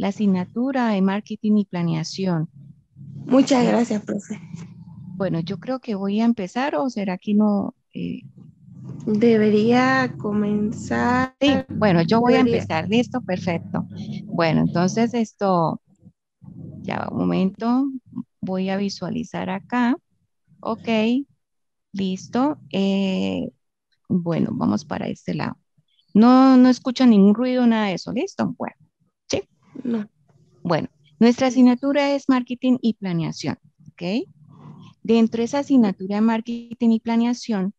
la asignatura de marketing y planeación. Muchas gracias, profe. Bueno, yo creo que voy a empezar o será que no... Eh? Debería comenzar. Sí, bueno, yo voy a empezar. Listo, perfecto. Bueno, entonces esto, ya un momento, voy a visualizar acá. Ok, listo. Eh, bueno, vamos para este lado. No, no escucha ningún ruido, nada de eso. Listo, bueno. Bueno, nuestra asignatura es marketing y planeación, ¿ok? Dentro de esa asignatura de marketing y planeación,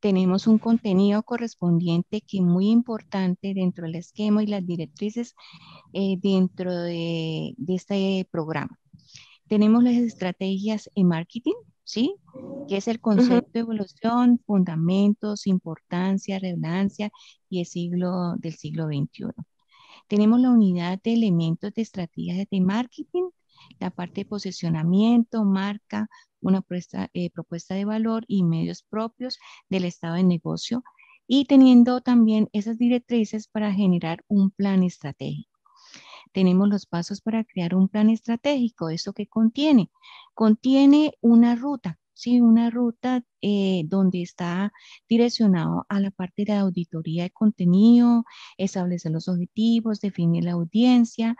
tenemos un contenido correspondiente que es muy importante dentro del esquema y las directrices eh, dentro de, este programa. Tenemos las estrategias en marketing, ¿sí? Que es el concepto de evolución, fundamentos, importancia, relevancia y el siglo del siglo XXI. Tenemos la unidad de elementos de estrategias de marketing, la parte de posicionamiento, marca, una eh, propuesta, de valor y medios propios del estado de negocio y teniendo también esas directrices para generar un plan estratégico. Tenemos los pasos para crear un plan estratégico. ¿Eso qué contiene? Contiene una ruta Sí, una ruta eh, donde está direccionado a la parte de auditoría de contenido, establecer los objetivos, definir la audiencia,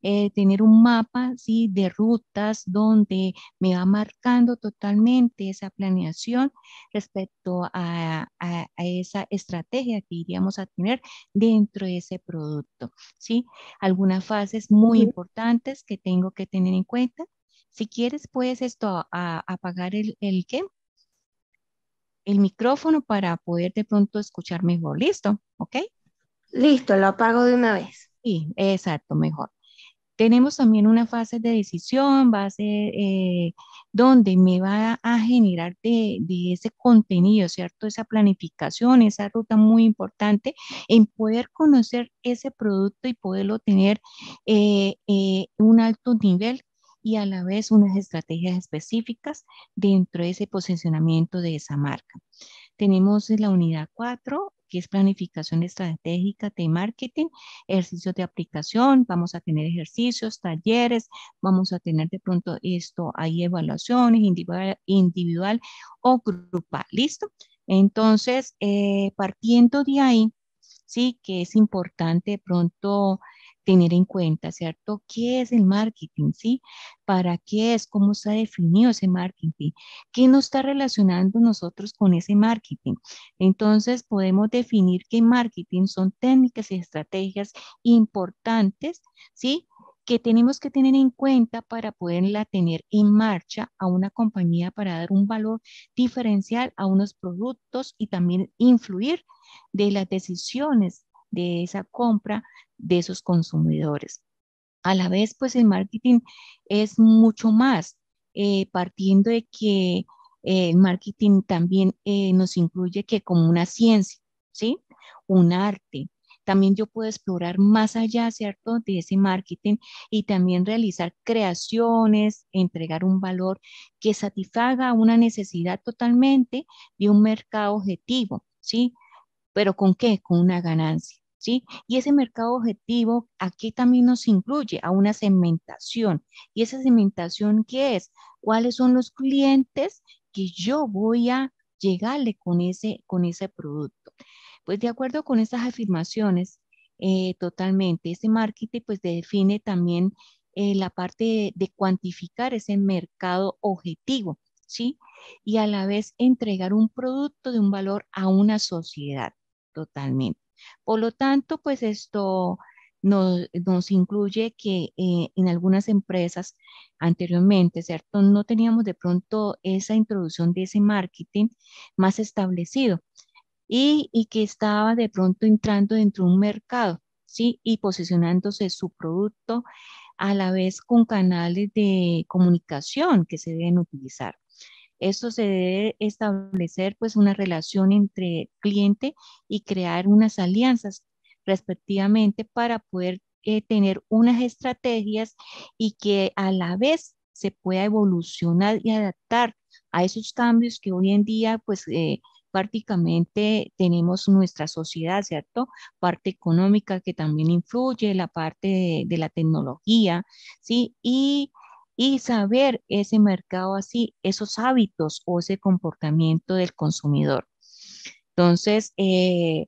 eh, tener un mapa ¿sí? de rutas donde me va marcando totalmente esa planeación respecto a, a, esa estrategia que iríamos a tener dentro de ese producto. ¿sí? Algunas fases muy importantes que tengo que tener en cuenta si quieres, puedes esto apagar el, qué? El micrófono para poder de pronto escuchar mejor. ¿Listo? ¿Ok? Listo, lo apago de una vez. Sí, exacto, mejor. Tenemos también una fase de decisión, va a ser eh, donde me va a generar de, ese contenido, ¿cierto? Esa planificación, esa ruta muy importante en poder conocer ese producto y poderlo tener eh, eh, un alto nivel y a la vez unas estrategias específicas dentro de ese posicionamiento de esa marca. Tenemos la unidad 4, que es planificación estratégica de marketing, ejercicios de aplicación, vamos a tener ejercicios, talleres, vamos a tener de pronto esto, hay evaluaciones individual, individual o grupal, ¿listo? Entonces, eh, partiendo de ahí, sí que es importante de pronto tener en cuenta, ¿cierto? ¿Qué es el marketing? ¿Sí? ¿Para qué es? ¿Cómo se definido ese marketing? ¿Qué nos está relacionando nosotros con ese marketing? Entonces, podemos definir que marketing son técnicas y estrategias importantes, ¿sí? que tenemos que tener en cuenta para poderla tener en marcha a una compañía para dar un valor diferencial a unos productos y también influir de las decisiones de esa compra de esos consumidores. A la vez, pues el marketing es mucho más, eh, partiendo de que eh, el marketing también eh, nos incluye que como una ciencia, ¿sí? Un arte. También yo puedo explorar más allá, ¿cierto? De ese marketing y también realizar creaciones, entregar un valor que satisfaga una necesidad totalmente de un mercado objetivo, ¿sí? Pero ¿con qué? Con una ganancia. ¿sí? Y ese mercado objetivo aquí también nos incluye a una segmentación. ¿Y esa segmentación qué es? ¿Cuáles son los clientes que yo voy a llegarle con ese, con ese producto? Pues de acuerdo con estas afirmaciones, eh, totalmente, ese marketing pues define también eh, la parte de cuantificar ese mercado objetivo, ¿sí? Y a la vez entregar un producto de un valor a una sociedad totalmente. Por lo tanto, pues esto nos, incluye que eh, en algunas empresas anteriormente, ¿cierto? No teníamos de pronto esa introducción de ese marketing más establecido y, y que estaba de pronto entrando dentro de un mercado, ¿sí? Y posicionándose su producto a la vez con canales de comunicación que se deben utilizar. Esto se debe establecer pues una relación entre cliente y crear unas alianzas respectivamente para poder eh, tener unas estrategias y que a la vez se pueda evolucionar y adaptar a esos cambios que hoy en día pues eh, prácticamente tenemos nuestra sociedad, ¿cierto? Parte económica que también influye, la parte de, de la tecnología, ¿sí? Y y saber ese mercado así, esos hábitos o ese comportamiento del consumidor. Entonces, eh,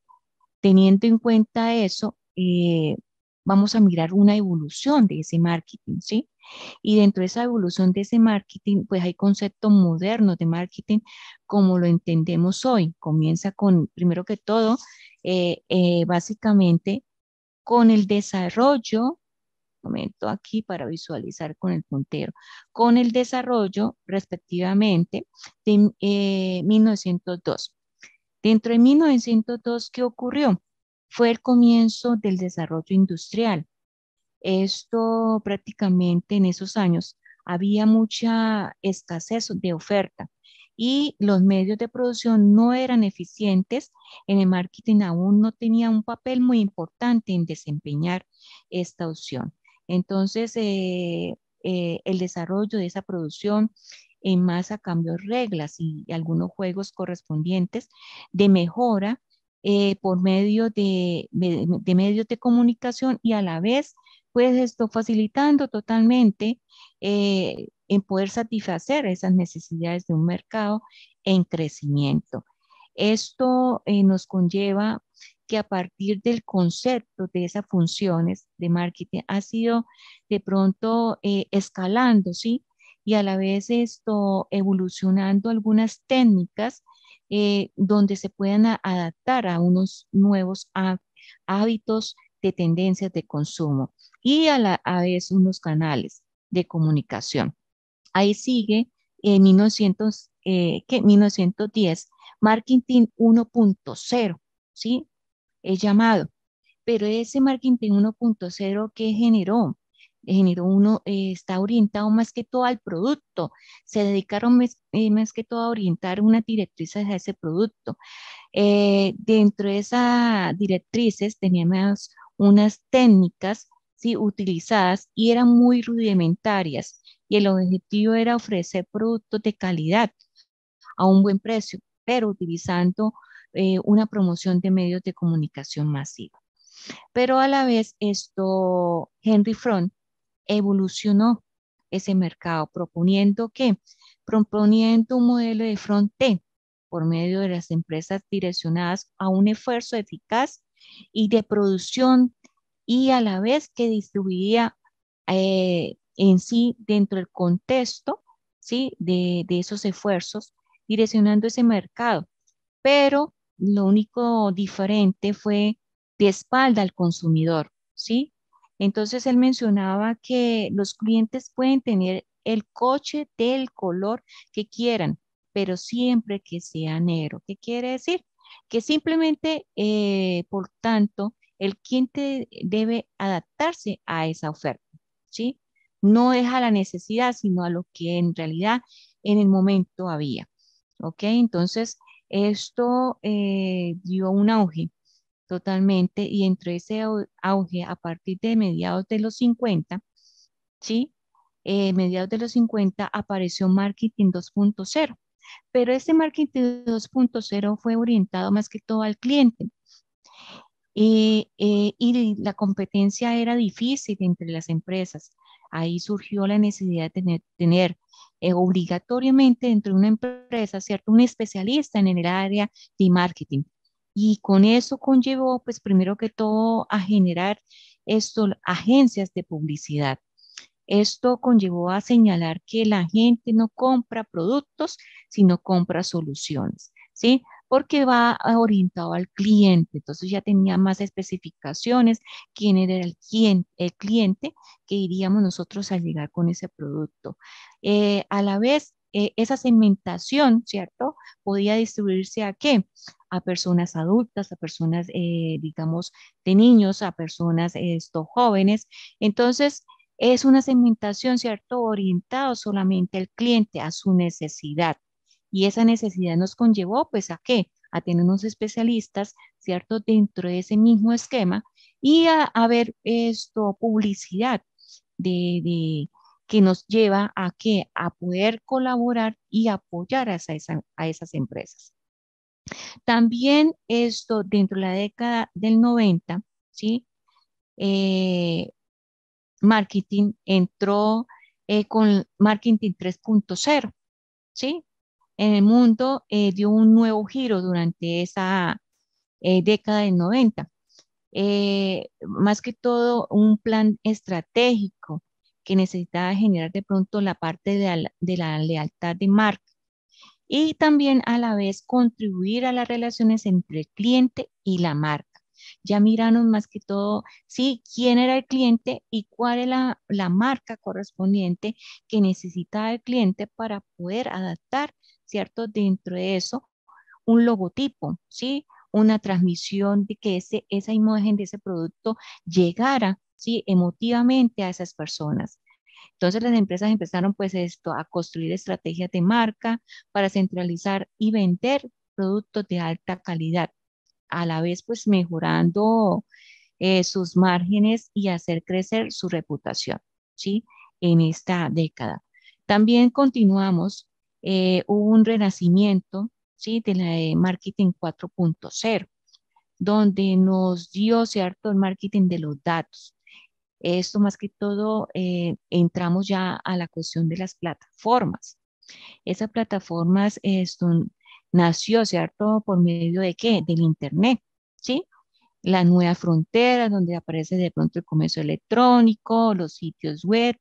teniendo en cuenta eso, eh, vamos a mirar una evolución de ese marketing, ¿sí? Y dentro de esa evolución de ese marketing, pues hay conceptos modernos de marketing como lo entendemos hoy. Comienza con, primero que todo, eh, básicamente con el desarrollo momento aquí para visualizar con el puntero, con el desarrollo respectivamente de 1902. Eh, Dentro de 1902, ¿qué ocurrió? Fue el comienzo del desarrollo industrial. Esto prácticamente en esos años había mucha escasez de oferta y los medios de producción no eran eficientes, en el marketing aún no tenía un papel muy importante en desempeñar esta opción. Entonces, eh, eh, el desarrollo de esa producción en masa cambió reglas y, algunos juegos correspondientes de mejora eh, por medio de, medios de comunicación y a la vez, pues esto facilitando totalmente en poder satisfacer esas necesidades de un mercado en crecimiento. Esto nos conlleva que a partir del concepto de esas funciones de marketing ha sido de pronto eh, escalando, ¿sí? Y a la vez esto evolucionando algunas técnicas eh, donde se puedan adaptar a unos nuevos hábitos de tendencias de consumo y a la vez unos canales de comunicación. Ahí sigue eh, en 1910, Marketing 1.0, ¿sí? es llamado. Pero ese marketing 1.0 que generó, generó uno, eh, está orientado más que todo al producto, se dedicaron eh, más, que todo a orientar una directrices a ese producto. Eh, dentro de esas directrices teníamos unas técnicas ¿sí? utilizadas y eran muy rudimentarias y el objetivo era ofrecer productos de calidad a un buen precio, pero utilizando eh, una promoción de medios de comunicación masiva. Pero a la vez, esto, Henry Front evolucionó ese mercado proponiendo que, proponiendo un modelo de front por medio de las empresas direccionadas a un esfuerzo eficaz y de producción y a la vez que distribuía eh, en sí dentro del contexto ¿sí? de, de esos esfuerzos, direccionando ese mercado. Pero lo único diferente fue de espalda al consumidor, ¿sí? Entonces él mencionaba que los clientes pueden tener el coche del color que quieran, pero siempre que sea negro. ¿Qué quiere decir? Que simplemente, eh, por tanto, el cliente debe adaptarse a esa oferta, ¿sí? No deja la necesidad, sino a lo que en realidad en el momento había, ¿ok? Entonces, esto eh, dio un auge totalmente y entre ese auge a partir de mediados de los 50, ¿sí? Eh, mediados de los 50 apareció Marketing 2.0, pero este Marketing 2.0 fue orientado más que todo al cliente. Eh, y la competencia era difícil entre las empresas. Ahí surgió la necesidad de tener eh, obligatoriamente dentro de una empresa, ¿cierto? Un especialista en el área de marketing. Y con eso conllevó, pues primero que todo, a generar esto, agencias de publicidad. Esto conllevó a señalar que la gente no compra productos, sino compra soluciones, ¿sí? Porque va ah, orientado al cliente. Entonces ya tenía más especificaciones, quién era el, el cliente que iríamos nosotros a llegar con ese producto. Eh, a la vez, eh, esa segmentación, ¿cierto? Podía distribuirse a qué? A personas adultas, a personas, eh, digamos, de niños, a personas esto, jóvenes. Entonces, es una segmentación, ¿cierto? Orientada solamente al cliente, a su necesidad. Y esa necesidad nos conllevó, pues, ¿a qué? A tener unos especialistas, ¿cierto? Dentro de ese mismo esquema y a, ver esto, publicidad de que nos lleva a que a poder colaborar y apoyar a, esas empresas. También esto dentro de la década del 90, ¿sí? Eh, marketing entró eh, con marketing 3.0, ¿sí? En el mundo eh, dio un nuevo giro durante esa década del 90. más que todo, un plan estratégico que necesitaba generar de pronto la parte de la, lealtad de marca y también a la vez contribuir a las relaciones entre el cliente y la marca. Ya miraron más que todo, sí, quién era el cliente y cuál era la, marca correspondiente que necesitaba el cliente para poder adaptar, ¿cierto? Dentro de eso, un logotipo, ¿sí? Una transmisión de que ese, esa imagen de ese producto llegara emotivamente a esas personas. Entonces las empresas empezaron pues esto, a construir estrategias de marca para centralizar y vender productos de alta calidad, a la vez pues mejorando eh, sus márgenes y hacer crecer su reputación, ¿sí? En esta década. También continuamos, eh, un renacimiento, ¿sí? De la eh, marketing 4.0 donde nos dio, ¿cierto?, el marketing de los datos, esto más que todo eh, entramos ya a la cuestión de las plataformas. Esas plataformas esto, eh, nació, ¿cierto? ¿Por medio de qué? Del Internet, ¿sí? La nueva frontera donde aparece de pronto el comercio electrónico, los sitios web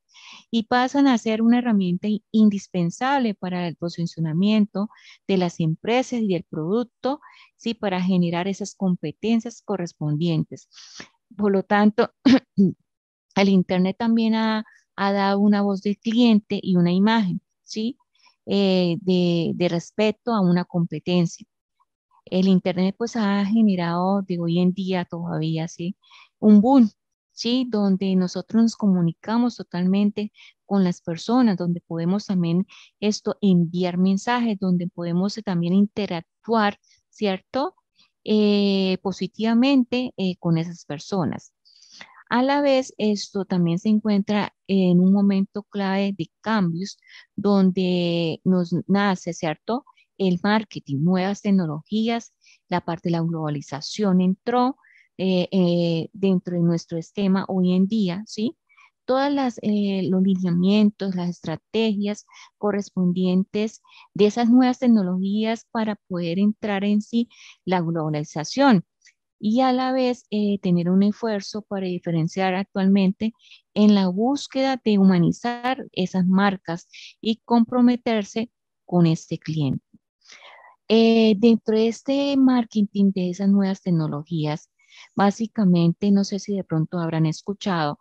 y pasan a ser una herramienta indispensable para el posicionamiento de las empresas y del producto, ¿sí? Para generar esas competencias correspondientes. Por lo tanto, El Internet también ha, dado una voz del cliente y una imagen, ¿sí? Eh, de, respeto a una competencia. El Internet pues ha generado de hoy en día todavía, ¿sí? Un boom, ¿sí? Donde nosotros nos comunicamos totalmente con las personas, donde podemos también esto enviar mensajes, donde podemos también interactuar, ¿cierto? Eh, positivamente eh, con esas personas. A la vez, esto también se encuentra en un momento clave de cambios donde nos nace, ¿cierto? El marketing, nuevas tecnologías, la parte de la globalización entró eh, eh, dentro de nuestro esquema hoy en día, ¿sí? Todos eh, los lineamientos, las estrategias correspondientes de esas nuevas tecnologías para poder entrar en sí la globalización y a la vez eh, tener un esfuerzo para diferenciar actualmente en la búsqueda de humanizar esas marcas y comprometerse con este cliente. Eh, dentro de este marketing de esas nuevas tecnologías, básicamente, no sé si de pronto habrán escuchado,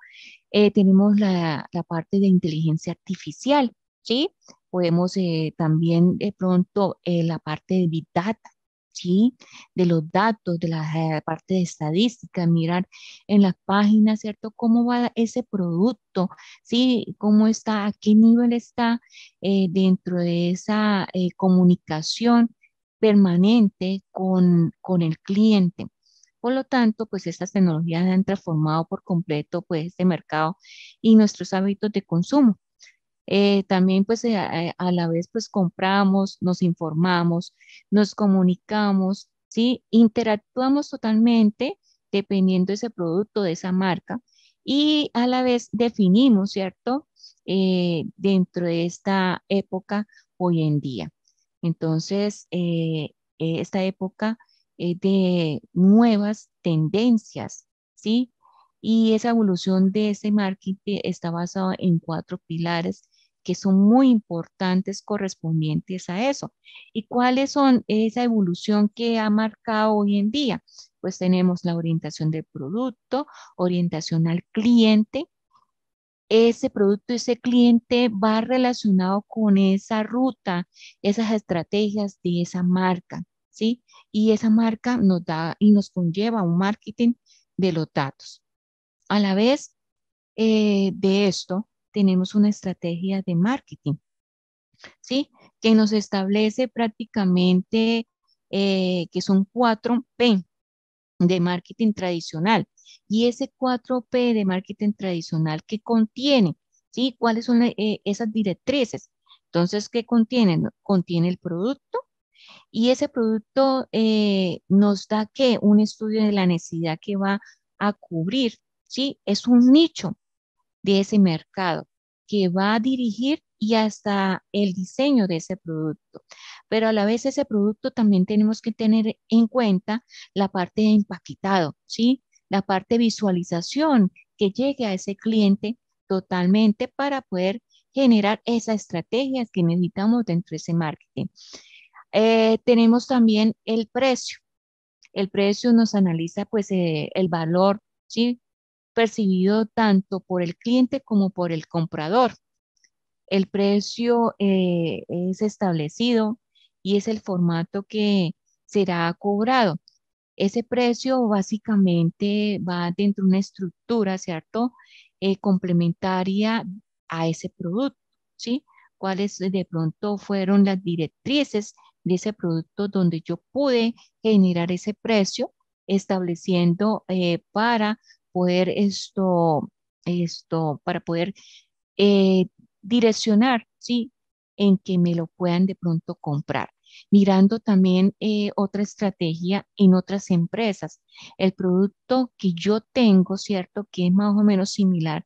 eh, tenemos la, parte de inteligencia artificial, ¿sí? Podemos también de pronto la parte de Big Data, ¿sí? de los datos, de la eh, parte de estadística, mirar en las páginas, ¿cierto? ¿Cómo va ese producto? ¿Sí? ¿Cómo está? ¿A qué nivel está eh, dentro de esa eh, comunicación permanente con, con el cliente? Por lo tanto, pues estas tecnologías han transformado por completo pues este mercado y nuestros hábitos de consumo. Eh, también pues eh, eh, a la vez pues compramos, nos informamos, nos comunicamos, ¿sí? Interactuamos totalmente dependiendo de ese producto, de esa marca y a la vez definimos, ¿cierto? dentro de esta época hoy en día. Entonces, esta época de nuevas tendencias, ¿sí? Y esa evolución de ese marketing está basada en cuatro pilares que son muy importantes correspondientes a eso. ¿Y cuáles son esa evolución que ha marcado hoy en día? Pues tenemos la orientación del producto, orientación al cliente. Ese producto, ese cliente va relacionado con esa ruta, esas estrategias de esa marca, ¿sí? Y esa marca nos da y nos conlleva un marketing de los datos. A la vez eh, de esto, tenemos una estrategia de marketing, ¿sí? Que nos establece prácticamente eh, que son 4P de marketing tradicional. Y ese 4P de marketing tradicional que contiene, ¿sí? ¿Cuáles son eh, esas directrices? Entonces, ¿qué contiene? Contiene el producto, y ese producto eh, nos da que un estudio de la necesidad que va a cubrir, ¿sí? Es un nicho, de ese mercado que va a dirigir y hasta el diseño de ese producto. Pero a la vez ese producto también tenemos que tener en cuenta la parte de empaquetado, ¿sí? La parte de visualización que llegue a ese cliente totalmente para poder generar esas estrategias que necesitamos dentro de ese marketing. Eh, tenemos también el precio. El precio nos analiza pues eh, el valor ¿sí? percibido tanto por el cliente como por el comprador. El precio eh, es establecido y es el formato que será cobrado. Ese precio básicamente va dentro de una estructura, ¿cierto? Eh, complementaria a ese producto, ¿sí? Cuáles de pronto fueron las directrices de ese producto donde yo pude generar ese precio estableciendo eh, para poder esto, esto, para poder eh, direccionar, ¿sí? En que me lo puedan de pronto comprar. Mirando también eh, otra estrategia en otras empresas. El producto que yo tengo, ¿cierto? Que es más o menos similar.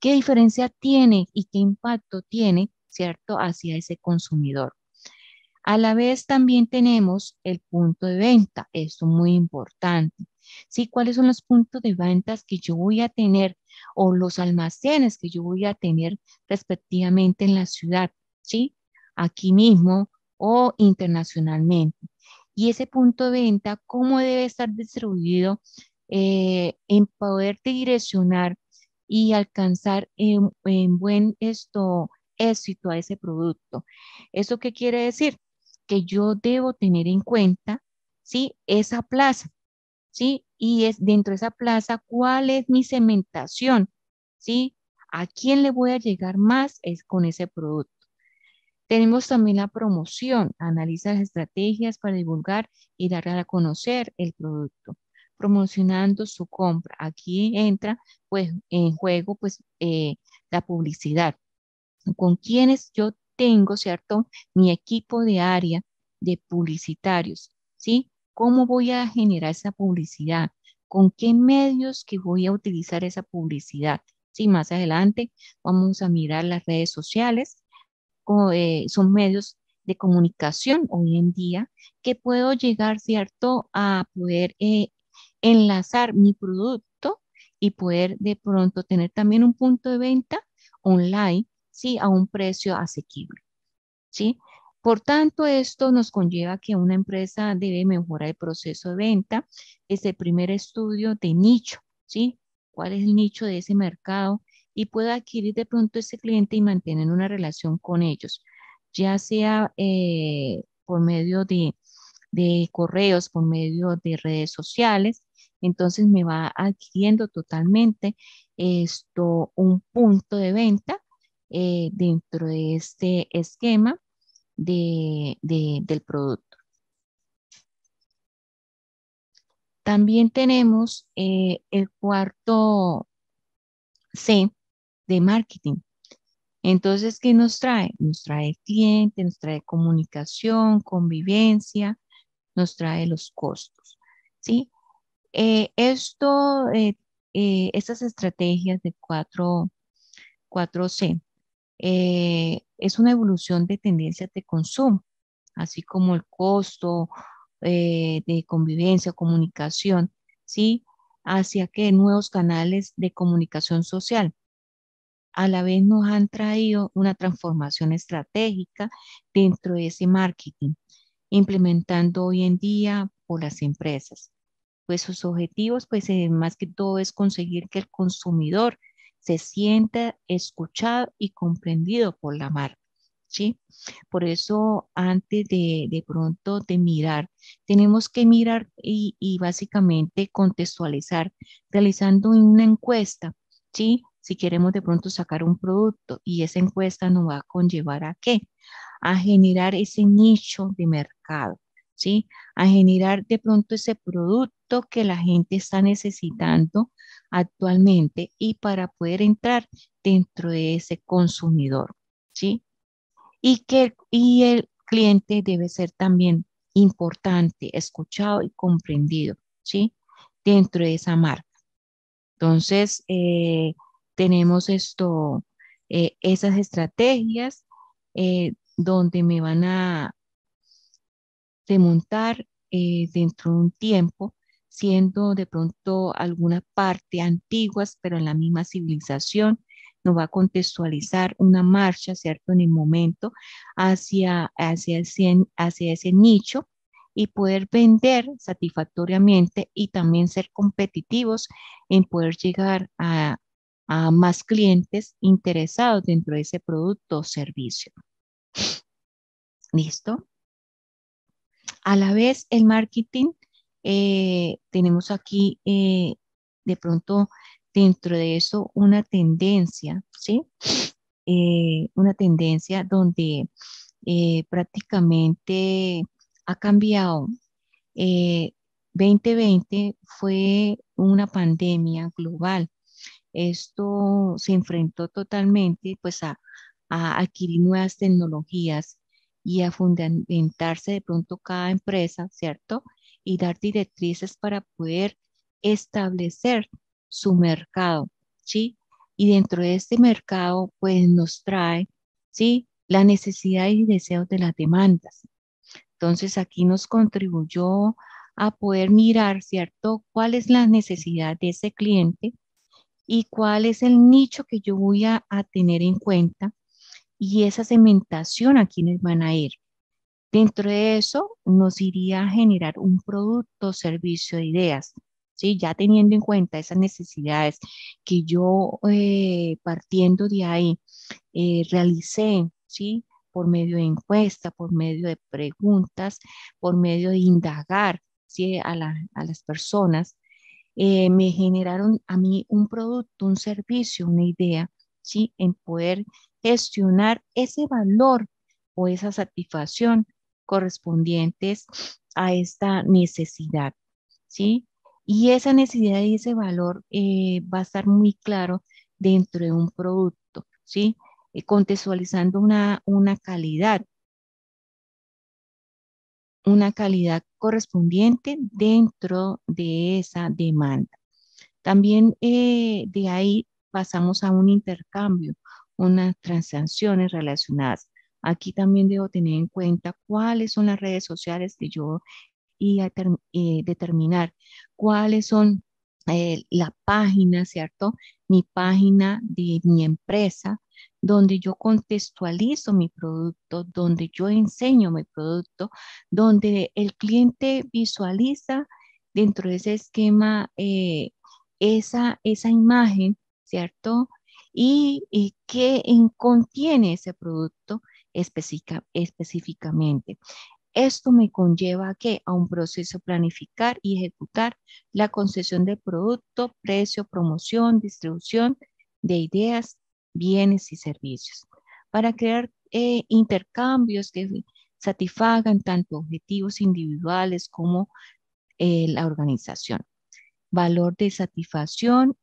¿Qué diferencia tiene y qué impacto tiene, ¿cierto? Hacia ese consumidor. A la vez también tenemos el punto de venta, esto muy importante. ¿sí? ¿Cuáles son los puntos de ventas que yo voy a tener o los almacenes que yo voy a tener respectivamente en la ciudad, ¿sí? Aquí mismo o internacionalmente. Y ese punto de venta, ¿cómo debe estar distribuido eh, en poder direccionar y alcanzar en, buen esto, éxito a ese producto? ¿Eso qué quiere decir? Que yo debo tener en cuenta, ¿sí? Esa plaza, ¿sí? Y es dentro de esa plaza, ¿cuál es mi cementación? ¿Sí? ¿A quién le voy a llegar más es con ese producto? Tenemos también la promoción, analizar las estrategias para divulgar y dar a conocer el producto, promocionando su compra. Aquí entra pues, en juego pues, eh, la publicidad. Con quiénes yo tengo, ¿cierto? Mi equipo de área de publicitarios, ¿sí? ¿Cómo voy a generar esa publicidad? ¿Con qué medios que voy a utilizar esa publicidad? Sí, más adelante vamos a mirar las redes sociales. Eh, son medios de comunicación hoy en día que puedo llegar, ¿cierto?, a poder eh, enlazar mi producto y poder de pronto tener también un punto de venta online, ¿sí?, a un precio asequible, ¿sí? Por tanto, esto nos conlleva que una empresa debe mejorar el proceso de venta. ese primer estudio de nicho, ¿sí? ¿Cuál es el nicho de ese mercado? Y pueda adquirir de pronto ese cliente y mantener una relación con ellos, ya sea eh, por medio de, correos, por medio de redes sociales. Entonces me va adquiriendo totalmente esto, un punto de venta eh, dentro de este esquema del producto. También tenemos eh, el cuarto C de marketing. Entonces, ¿qué nos trae? Nos trae cliente, nos trae comunicación, convivencia, nos trae los costos. ¿sí? Eh, esto, eh, estas estrategias de cuatro cuatro c eh, es una evolución de tendencias de consumo, así como el costo eh, de convivencia, comunicación, ¿sí? Hacia que nuevos canales de comunicación social a la vez nos han traído una transformación estratégica dentro de ese marketing, implementando hoy en día por las empresas. Pues sus objetivos, pues eh, más que todo es conseguir que el consumidor se sienta escuchado y comprendido por la marca. ¿Sí? Por eso antes de, de pronto de mirar, tenemos que mirar y, y básicamente contextualizar realizando una encuesta, ¿sí? Si queremos de pronto sacar un producto y esa encuesta nos va a conllevar a qué? A generar ese nicho de mercado. A generar de pronto ese producto que la gente está necesitando actualmente y para poder entrar dentro de ese consumidor, Y que y el cliente debe ser también importante, escuchado y comprendido, ¿sí? Dentro de esa marca. Entonces, eh, tenemos esto, eh, esas estrategias eh, donde me van a, de montar eh, dentro de un tiempo, siendo de pronto alguna parte antiguas, pero en la misma civilización, nos va a contextualizar una marcha, ¿cierto?, en el momento hacia, hacia, ese, hacia ese nicho y poder vender satisfactoriamente y también ser competitivos en poder llegar a, a más clientes interesados dentro de ese producto o servicio. ¿Listo? A la vez, el marketing, eh, tenemos aquí eh, de pronto dentro de eso una tendencia, ¿sí? Eh, una tendencia donde prácticamente ha cambiado. 2020 fue una pandemia global. Esto se enfrentó totalmente pues a adquirir nuevas tecnologías, y a fundamentarse de pronto cada empresa, ¿cierto? Y dar directrices para poder establecer su mercado, ¿sí? Y dentro de este mercado, pues nos trae, ¿sí? La necesidad y deseos de las demandas. Entonces, aquí nos contribuyó a poder mirar, ¿cierto? ¿Cuál es la necesidad de ese cliente y cuál es el nicho que yo voy a tener en cuenta? y esa cementación a quienes van a ir. Dentro de eso nos iría a generar un producto, servicio de ideas, ¿sí? ya teniendo en cuenta esas necesidades que yo eh, partiendo de ahí eh, realicé ¿sí? por medio de encuesta, por medio de preguntas, por medio de indagar ¿sí? a, las personas, eh, me generaron a mí un producto, un servicio, una idea, ¿sí? en poder gestionar ese valor o esa satisfacción correspondientes a esta necesidad, ¿sí? Y esa necesidad y ese valor eh, va a estar muy claro dentro de un producto, ¿sí? Eh, contextualizando una, calidad, una calidad correspondiente dentro de esa demanda. También eh, de ahí pasamos a un intercambio, unas transacciones relacionadas. Aquí también debo tener en cuenta cuáles son las redes sociales que yo y a eh, determinar cuáles son eh, la página, ¿cierto? Mi página de mi empresa, donde yo contextualizo mi producto, donde yo enseño mi producto, donde el cliente visualiza dentro de ese esquema eh, esa, esa imagen, ¿cierto? y, qué contiene ese producto específicamente. Esto me conlleva a que a un proceso planificar y ejecutar la concesión de producto, precio, promoción, distribución de ideas, bienes y servicios para crear eh, intercambios que satisfagan tanto objetivos individuales como eh, la organización. Valor de satisfacción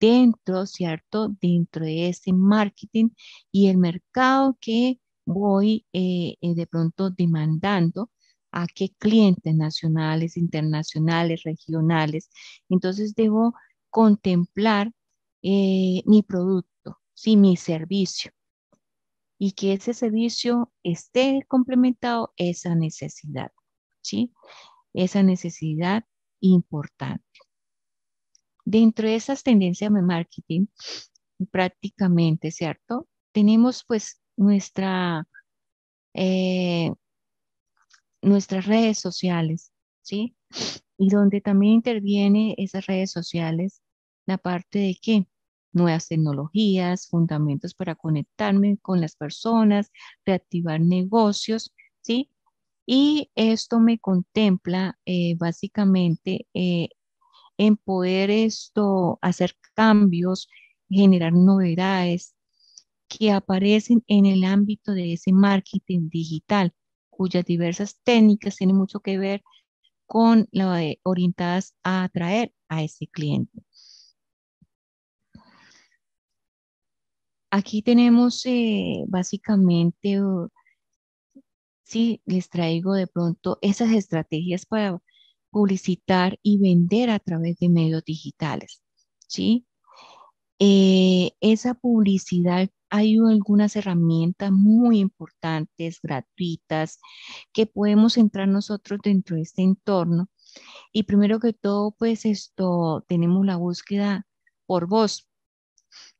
dentro, ¿cierto? Dentro de ese marketing y el mercado que voy eh, eh, de pronto demandando a qué clientes nacionales, internacionales, regionales. Entonces debo contemplar eh, mi producto, ¿sí? mi servicio, y que ese servicio esté complementado esa necesidad, ¿sí? esa necesidad importante. Dentro de esas tendencias de marketing, prácticamente, ¿cierto? Tenemos pues nuestra, eh, nuestras redes sociales, ¿sí? Y donde también interviene esas redes sociales, la parte de qué? Nuevas tecnologías, fundamentos para conectarme con las personas, reactivar negocios, ¿sí? Y esto me contempla eh, básicamente eh, en poder esto, hacer cambios, generar novedades que aparecen en el ámbito de ese marketing digital, cuyas diversas técnicas tienen mucho que ver con la eh, orientadas a atraer a ese cliente. Aquí tenemos eh, básicamente, sí, les traigo de pronto esas estrategias para publicitar y vender a través de medios digitales. ¿sí? Eh, esa publicidad, hay algunas herramientas muy importantes, gratuitas, que podemos entrar nosotros dentro de este entorno. Y primero que todo, pues esto, tenemos la búsqueda por voz.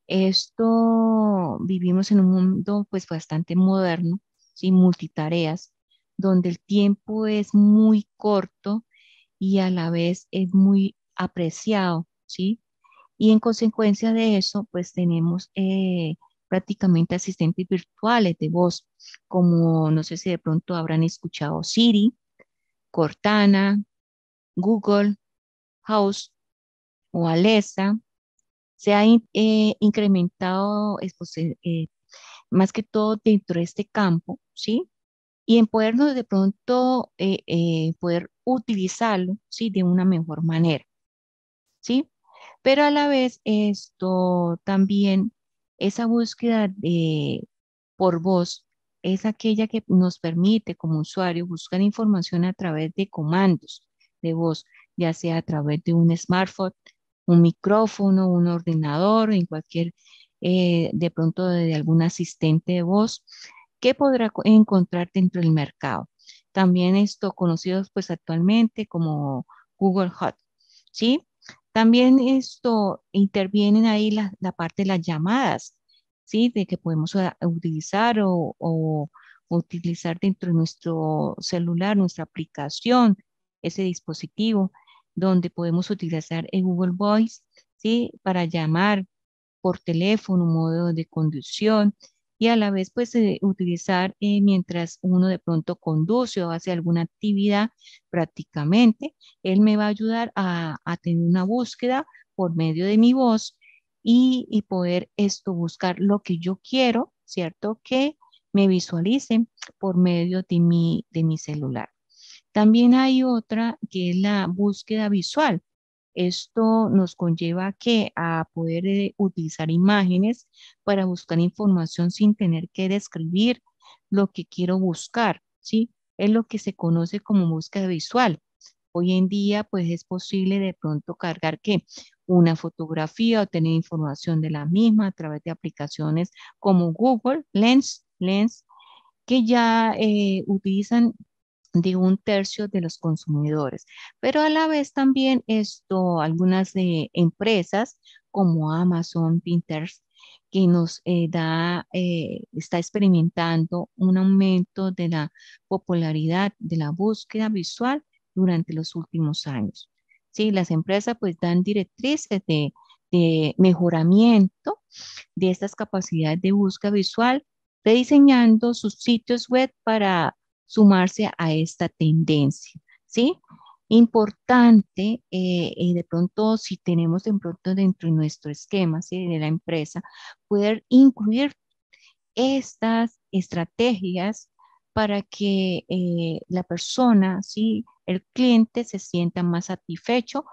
Esto, vivimos en un mundo pues bastante moderno, sin multitareas, donde el tiempo es muy corto y a la vez es muy apreciado, ¿sí? Y en consecuencia de eso, pues tenemos eh, prácticamente asistentes virtuales de voz, como no sé si de pronto habrán escuchado Siri, Cortana, Google, House o Alexa. Se ha eh, incrementado, pues, eh, más que todo dentro de este campo, ¿sí? y en podernos de pronto eh, eh, poder utilizarlo ¿sí? de una mejor manera. ¿sí? Pero a la vez esto también, esa búsqueda de, por voz es aquella que nos permite como usuario buscar información a través de comandos de voz, ya sea a través de un smartphone, un micrófono, un ordenador, en cualquier, eh, de pronto de algún asistente de voz. ¿Qué podrá encontrar dentro del mercado. También esto conocido pues actualmente como Google Hot, ¿sí? También esto intervienen ahí la, parte de las llamadas, ¿sí? De que podemos ah, utilizar o, utilizar dentro de nuestro celular, nuestra aplicación, ese dispositivo, donde podemos utilizar el Google Voice, ¿sí? Para llamar por teléfono, modo de conducción, y a la vez pues eh, utilizar eh, mientras uno de pronto conduce o hace alguna actividad prácticamente, él me va a ayudar a, a tener una búsqueda por medio de mi voz y, poder esto buscar lo que yo quiero, ¿cierto? Que me visualicen por medio de mi, de mi celular. También hay otra que es la búsqueda visual. Esto nos conlleva que a poder eh, utilizar imágenes para buscar información sin tener que describir lo que quiero buscar, ¿sí? Es lo que se conoce como búsqueda visual. Hoy en día, pues es posible de pronto cargar ¿qué? una fotografía o tener información de la misma a través de aplicaciones como Google Lens, Lens, que ya eh, utilizan de un tercio de los consumidores. Pero a la vez también esto, algunas empresas como Amazon, Pinterest, que nos eh, da, eh, está experimentando un aumento de la popularidad de la búsqueda visual durante los últimos años. Sí, las empresas pues dan directrices de, de mejoramiento de estas capacidades de búsqueda visual, rediseñando sus sitios web para sumarse a esta tendencia, ¿sí? Importante, y eh, eh, de pronto, si tenemos de pronto dentro de nuestro esquema ¿sí? de la empresa, poder incluir estas estrategias para que eh, la persona, ¿sí? el cliente se sienta más satisfecho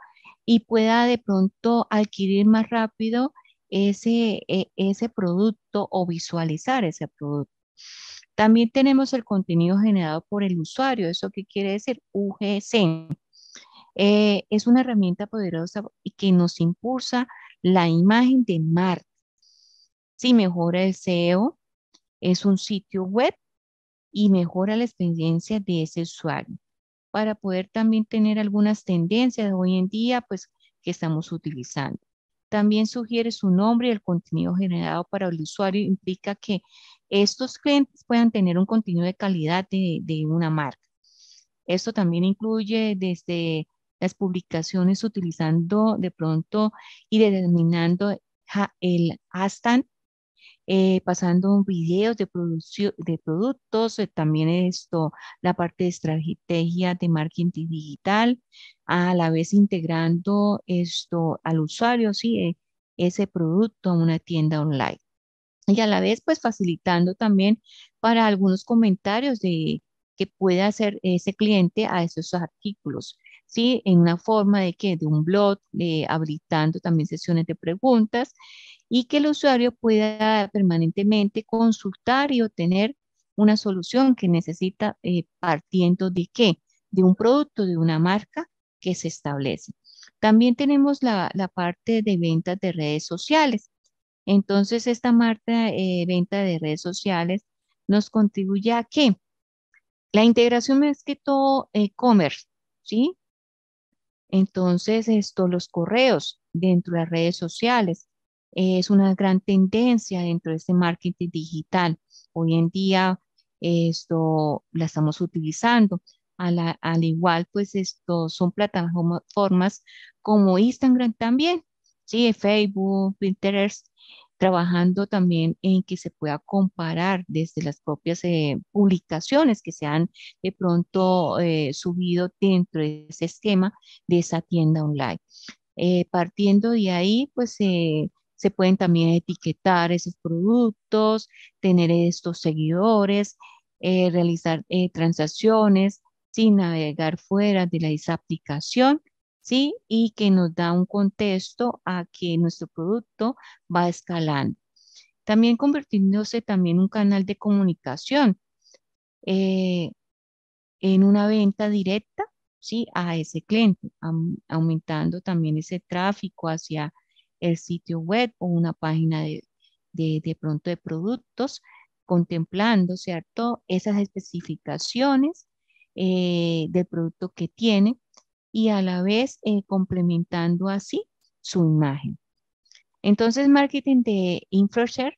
y pueda de pronto adquirir más rápido ese, ese producto o visualizar ese producto. También tenemos el contenido generado por el usuario. ¿Eso qué quiere decir? UGC. Eh, es una herramienta poderosa y que nos impulsa la imagen de marca. Si mejora el SEO, es un sitio web y mejora la experiencia de ese usuario. Para poder también tener algunas tendencias de hoy en día, pues que estamos utilizando. También sugiere su nombre y el contenido generado para el usuario implica que estos clientes puedan tener un contenido de calidad de, una marca. Esto también incluye desde las publicaciones utilizando de pronto y determinando el ASTAN, eh, pasando videos de, de productos, eh, también esto, la parte de estrategia de marketing digital, a la vez integrando esto al usuario, ¿sí? Eh, ese producto a una tienda online y a la vez pues facilitando también para algunos comentarios de que puede hacer ese cliente a esos artículos. ¿sí? En una forma de que de un blog, de eh, habilitando también sesiones de preguntas y que el usuario pueda permanentemente consultar y obtener una solución que necesita eh, partiendo de qué? De un producto, de una marca que se establece. También tenemos la, la parte de ventas de redes sociales. Entonces, esta marca de eh, venta de redes sociales nos contribuye a que La integración es que todo e-commerce, eh, ¿sí? Entonces, esto, los correos dentro de las redes sociales eh, es una gran tendencia dentro de este marketing digital. Hoy en día, esto la estamos utilizando. al igual, pues, esto son plataformas como Instagram también, sí, Facebook, Pinterest, trabajando también en que se pueda comparar desde las propias eh, publicaciones que se han de pronto eh, subido dentro de ese esquema de esa tienda online. Eh, partiendo de ahí, pues se pueden también etiquetar esos productos, tener estos seguidores, realizar transacciones sin navegar fuera de esa aplicación ¿sí? Y que nos da un contexto a que nuestro producto va escalando. También convirtiéndose también un canal de comunicación eh, en una venta directa, ¿sí? A ese cliente, aumentando también ese tráfico hacia el sitio web o una página de, pronto de productos, contemplando, ¿cierto? Esas especificaciones eh, del producto que tiene y a la vez eh, complementando así su imagen. Entonces, marketing de InfraShare,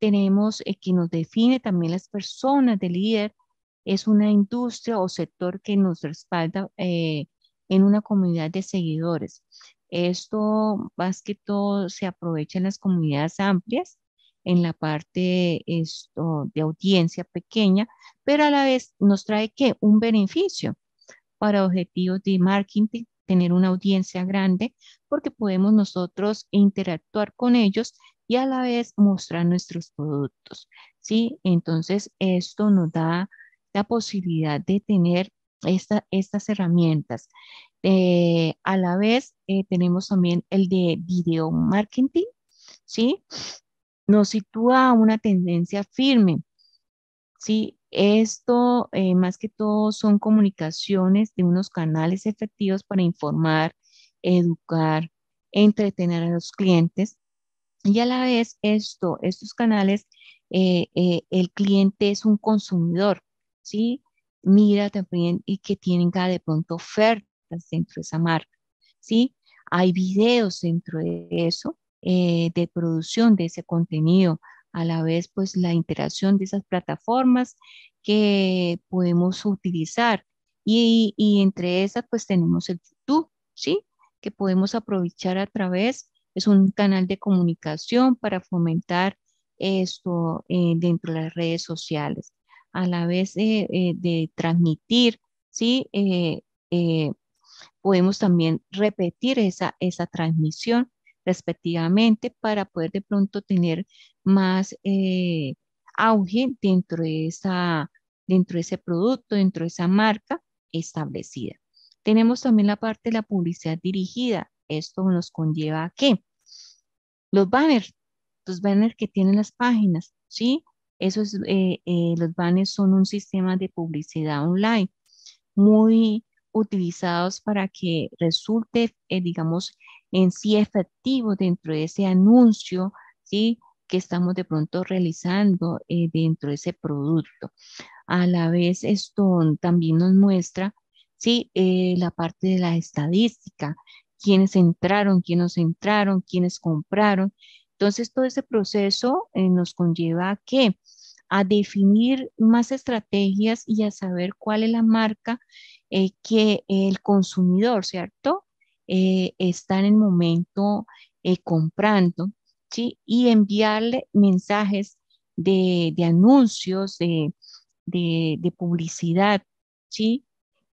tenemos eh, que nos define también las personas de líder. Es una industria o sector que nos respalda eh, en una comunidad de seguidores. Esto más que todo se aprovecha en las comunidades amplias, en la parte esto, de audiencia pequeña, pero a la vez nos trae que un beneficio para objetivos de marketing, tener una audiencia grande, porque podemos nosotros interactuar con ellos y a la vez mostrar nuestros productos. ¿sí? Entonces, esto nos da la posibilidad de tener estas herramientas. Eh, a la vez, eh, tenemos también el de video marketing, ¿sí? Nos sitúa una tendencia firme, ¿sí? Esto, eh, más que todo, son comunicaciones de unos canales efectivos para informar, educar, entretener a los clientes. Y a la vez, esto, estos canales, eh, eh, el cliente es un consumidor, ¿sí? Mira también y que tienen de pronto ofertas dentro de esa marca, ¿sí? Hay videos dentro de eso, de producción de ese contenido, a la vez pues la interacción de esas plataformas que podemos utilizar. Y, entre esas pues tenemos el YouTube, ¿sí? Que podemos aprovechar a través, es un canal de comunicación para fomentar esto eh, dentro de las redes sociales, a la vez eh, eh, de transmitir, ¿sí? podemos también repetir esa, esa transmisión respectivamente para poder de pronto tener más eh, auge dentro de, esa, dentro de ese producto, dentro de esa marca establecida. Tenemos también la parte de la publicidad dirigida. Esto nos conlleva a qué? Los banners, los banners que tienen las páginas, ¿sí? Esos, eh, eh, los banners son un sistema de publicidad online muy utilizados para que resulte, digamos, en sí efectivo dentro de ese anuncio, ¿sí? que estamos de pronto realizando eh, dentro de ese producto. A la vez, esto también nos muestra ¿sí? Eh, la parte de la estadística, quiénes entraron, quiénes entraron, quiénes compraron. Entonces, todo ese proceso eh, nos conlleva a qué? A definir más estrategias y a saber cuál es la marca que el consumidor, ¿cierto? está en el momento comprando. Y enviarle mensajes de, anuncios, de, publicidad, ¿sí?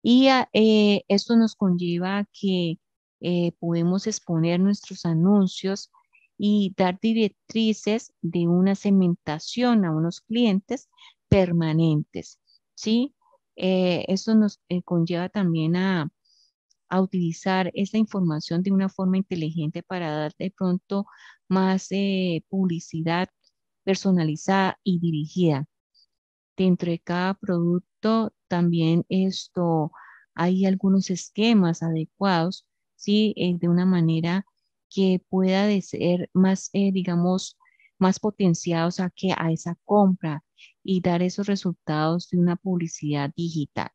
Y ah, eh, esto nos conlleva a que eh, podemos exponer nuestros anuncios y dar directrices de una cementación a unos clientes permanentes, ¿sí? Eh, esto nos conlleva también a, a utilizar esta información de una forma inteligente para dar de pronto más publicidad personalizada y dirigida. Dentro de cada producto también esto, hay algunos esquemas adecuados, ¿sí? Eh, de una manera que pueda ser más, eh, digamos, más potenciados a, que a esa compra y dar esos resultados de una publicidad digital.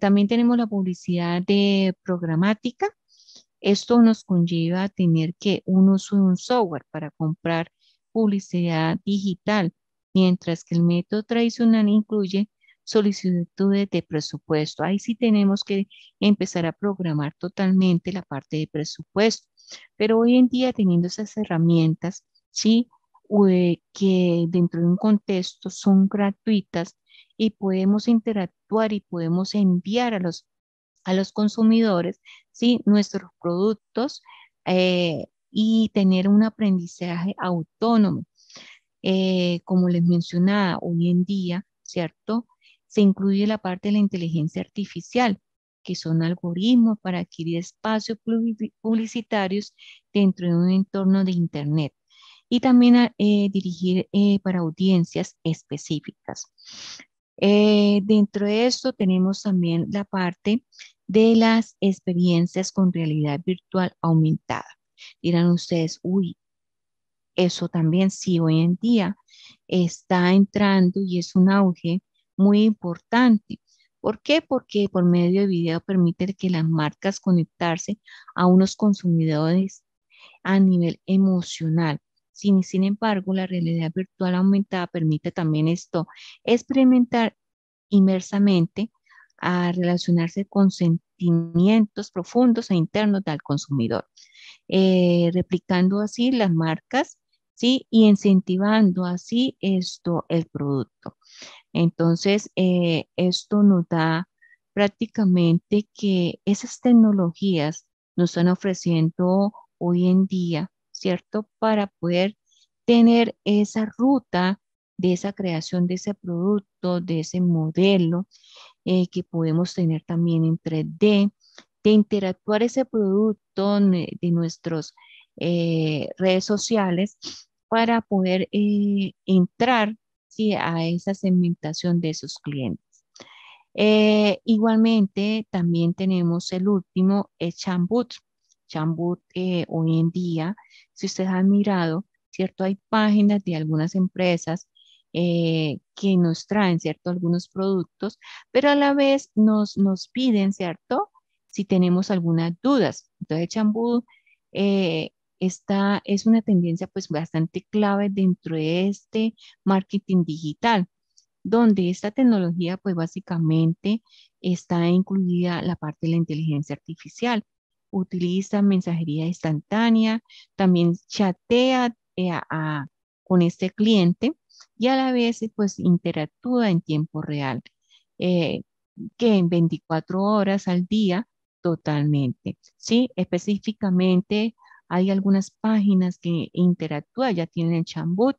también tenemos la publicidad de programática, esto nos conlleva a tener que un uso de un software para comprar publicidad digital, mientras que el método tradicional incluye solicitudes de presupuesto. Ahí sí tenemos que empezar a programar totalmente la parte de presupuesto. Pero hoy en día, teniendo esas herramientas, sí, eh, que dentro de un contexto son gratuitas y podemos interactuar y podemos enviar a los a los consumidores ¿sí? nuestros productos eh, y tener un aprendizaje autónomo. Eh, como les mencionaba, hoy en día, ¿cierto? Se incluye la parte de la inteligencia artificial, que son algoritmos para adquirir espacios publicitarios dentro de un entorno de Internet y también eh, dirigir para audiencias específicas. Eh, dentro de esto tenemos también la parte de las experiencias con realidad virtual aumentada. Dirán ustedes, uy, eso también sí hoy en día está entrando y es un auge muy importante. ¿Por qué? Porque por medio de video permite que las marcas conectarse a unos consumidores a nivel emocional. Sin, embargo, la realidad virtual aumentada permite también esto, experimentar inmersamente a relacionarse con sentimientos profundos e internos del consumidor, eh, replicando así las marcas, ¿sí? Y incentivando así esto, el producto. Entonces, eh, esto nos da prácticamente que esas tecnologías nos están ofreciendo hoy en día ¿cierto? Para poder tener esa ruta de esa creación de ese producto, de ese modelo eh, que podemos tener también en 3D, de interactuar ese producto de nuestras eh, redes sociales para poder eh, entrar a esa segmentación de sus clientes. igualmente, también tenemos el último, el Chambut. Chambut hoy en día si ustedes han mirado, ¿cierto? Hay páginas de algunas empresas eh, que nos traen, ¿cierto? Algunos productos, pero a la vez nos, nos piden, ¿cierto? Si tenemos algunas dudas. Entonces, Chambú eh, es una tendencia pues bastante clave dentro de este marketing digital, donde esta tecnología pues básicamente está incluida la parte de la inteligencia artificial, utiliza mensajería instantánea, también chatea eh, con este cliente y a la vez eh, pues interactúa en tiempo real, eh, que en 24 horas al día totalmente, ¿sí? Específicamente hay algunas páginas que interactúa, ya tienen el chambut,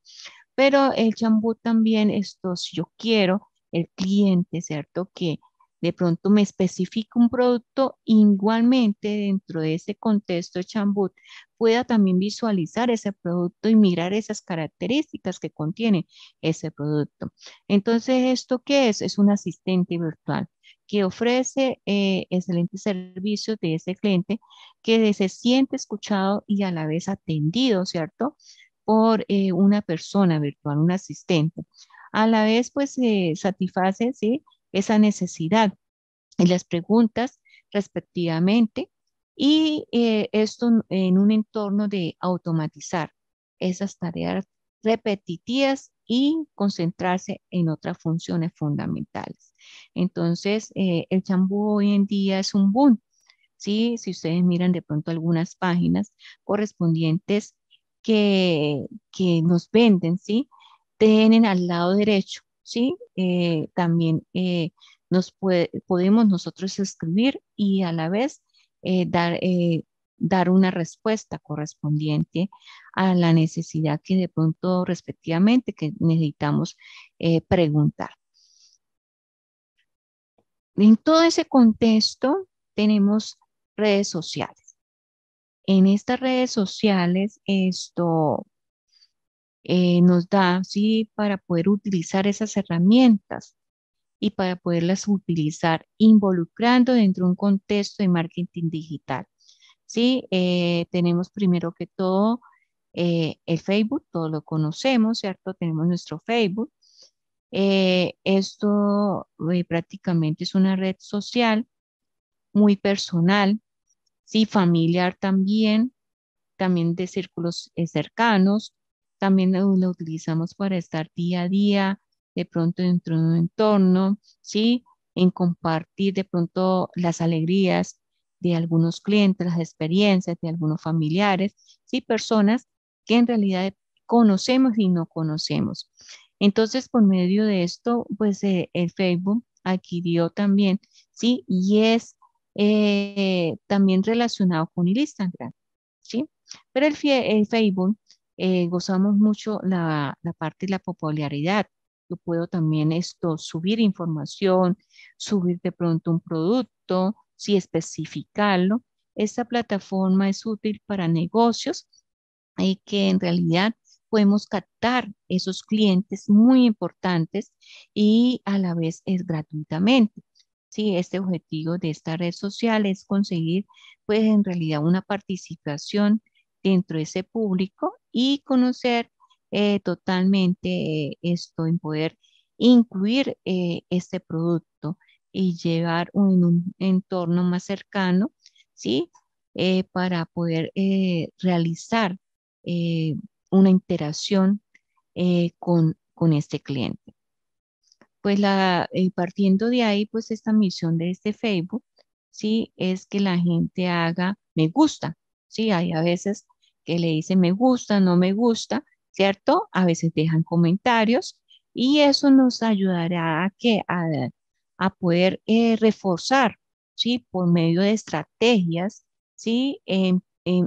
pero el chambut también, estos yo quiero, el cliente, ¿cierto? Que de pronto me especifica un producto, igualmente dentro de ese contexto Chambut pueda también visualizar ese producto y mirar esas características que contiene ese producto. Entonces, ¿esto qué es? Es un asistente virtual que ofrece eh, excelentes servicios de ese cliente que se siente escuchado y a la vez atendido, ¿cierto? Por eh, una persona virtual, un asistente. A la vez, pues, se satisface, ¿sí? esa necesidad y las preguntas respectivamente y eh, esto en un entorno de automatizar esas tareas repetitivas y concentrarse en otras funciones fundamentales. Entonces, eh, el chambú hoy en día es un boom. ¿sí? Si ustedes miran de pronto algunas páginas correspondientes que, que nos venden, ¿sí? tienen al lado derecho ¿sí? Eh, también eh, nos podemos nosotros escribir y a la vez eh, dar, dar una respuesta correspondiente a la necesidad que de pronto respectivamente que necesitamos preguntar. En todo ese contexto tenemos redes sociales. En estas redes sociales, esto, eh, nos da, ¿sí? Para poder utilizar esas herramientas y para poderlas utilizar involucrando dentro de un contexto de marketing digital. ¿sí? Eh, tenemos primero que todo eh, el Facebook, todo lo conocemos, ¿cierto? Tenemos nuestro Facebook. esto prácticamente es una red social muy personal, ¿sí? familiar también, también de círculos cercanos, también lo, utilizamos para estar día a día, de pronto dentro de un entorno, ¿sí? En compartir de pronto las alegrías de algunos clientes, las experiencias de algunos familiares, ¿sí? Personas que en realidad conocemos y no conocemos. Entonces, por medio de esto, pues eh, el Facebook adquirió también, ¿sí? Y es eh, también relacionado con el Instagram, ¿sí? Pero el Facebook eh, gozamos mucho la, parte de la popularidad. Yo puedo también esto, subir información, subir de pronto un producto, si especificarlo. Esta plataforma es útil para negocios y eh, que en realidad podemos captar esos clientes muy importantes y a la vez es gratuitamente. Sí, este objetivo de esta red social es conseguir pues en realidad una participación dentro de ese público y conocer eh, totalmente esto, en poder incluir eh, este producto y llevar en un entorno más cercano, ¿sí? Eh, para poder realizar una interacción con, este cliente. Pues la, partiendo de ahí, pues esta misión de este Facebook, ¿sí? Es que la gente haga me gusta, ¿sí? Hay a veces que le dicen me gusta, no me gusta, ¿cierto? A veces dejan comentarios y eso nos ayudará a, que, a, poder eh, reforzar, ¿sí? Por medio de estrategias, ¿sí? en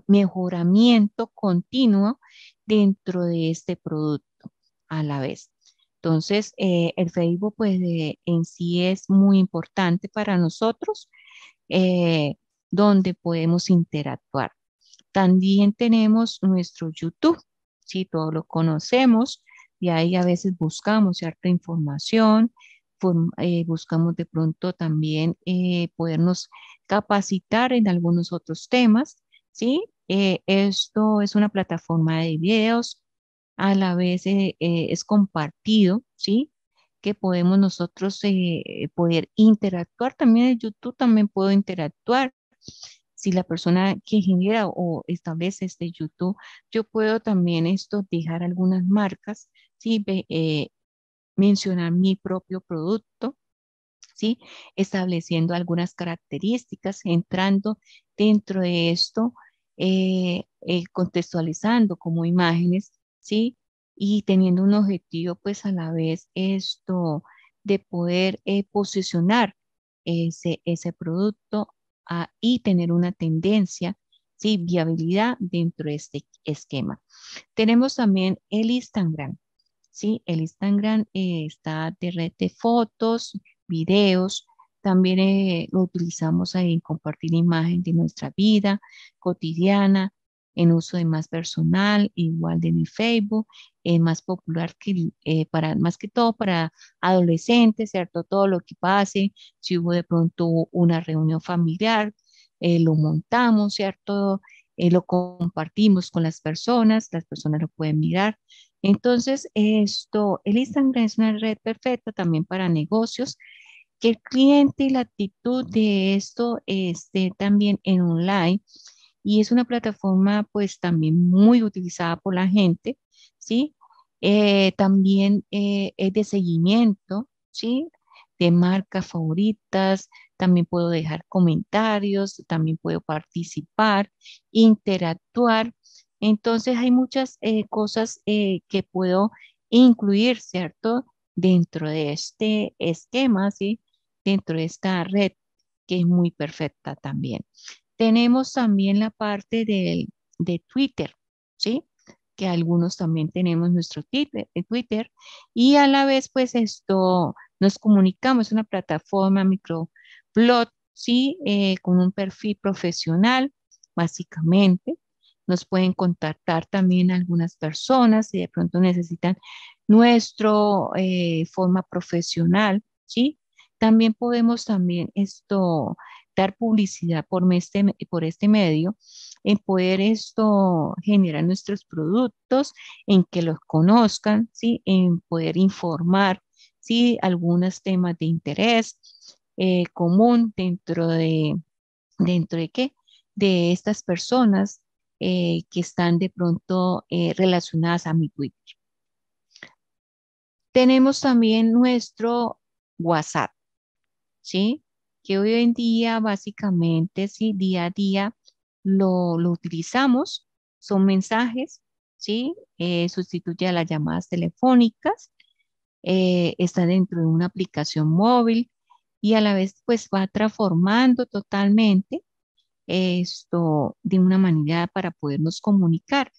mejoramiento continuo dentro de este producto a la vez. Entonces, eh, el Facebook pues en sí es muy importante para nosotros, eh, donde podemos interactuar. También tenemos nuestro YouTube, si ¿sí? todo lo conocemos, y ahí a veces buscamos cierta información, eh, buscamos de pronto también eh, podernos capacitar en algunos otros temas, ¿sí? Eh, esto es una plataforma de videos, a la vez es compartido, ¿sí? Que podemos nosotros poder interactuar, también en YouTube también puedo interactuar, si la persona que genera o establece este YouTube, yo puedo también esto dejar algunas marcas, eh, mencionar mi propio producto, Estableciendo algunas características, entrando dentro de esto, eh, eh, contextualizando como imágenes, ¿sí? Y teniendo un objetivo, pues a la vez esto de poder posicionar ese, ese producto y tener una tendencia, viabilidad dentro de este esquema. Tenemos también el Instagram. El Instagram eh, está de red de fotos, videos, también eh, lo utilizamos ahí en compartir imagen de nuestra vida cotidiana, en uso de más personal, igual de mi Facebook, es eh, más popular que eh, para, más que todo para adolescentes, ¿cierto? Todo lo que pase, si hubo de pronto una reunión familiar, eh, lo montamos, ¿cierto? lo compartimos con las personas, las personas lo pueden mirar. Entonces, esto, el Instagram es una red perfecta también para negocios, que el cliente y la actitud de esto esté también en online y es una plataforma pues también muy utilizada por la gente, ¿sí? Eh, también eh, es de seguimiento, ¿sí? De marcas favoritas, también puedo dejar comentarios, también puedo participar, interactuar. Entonces hay muchas eh, cosas que puedo incluir, ¿cierto? Dentro de este esquema, ¿sí? Dentro de esta red que es muy perfecta también. Tenemos también la parte de, Twitter, ¿sí? Que algunos también tenemos nuestro Twitter y a la vez pues esto nos comunicamos, es una plataforma microblog, ¿sí? Eh, con un perfil profesional, básicamente. Nos pueden contactar también algunas personas si de pronto necesitan nuestro eh, forma profesional, ¿sí? También podemos también esto dar publicidad por este, por este medio, en poder esto generar nuestros productos, en que los conozcan, ¿sí? en poder informar ¿sí? algunos temas de interés eh, común dentro de, dentro de qué, de estas personas eh, que están de pronto eh, relacionadas a mi Twitter. Tenemos también nuestro WhatsApp, ¿sí? que hoy en día básicamente, sí, día a día lo, utilizamos, son mensajes, sí, eh, sustituye a las llamadas telefónicas, eh, está dentro de una aplicación móvil y a la vez pues va transformando totalmente esto de una manera para podernos comunicar.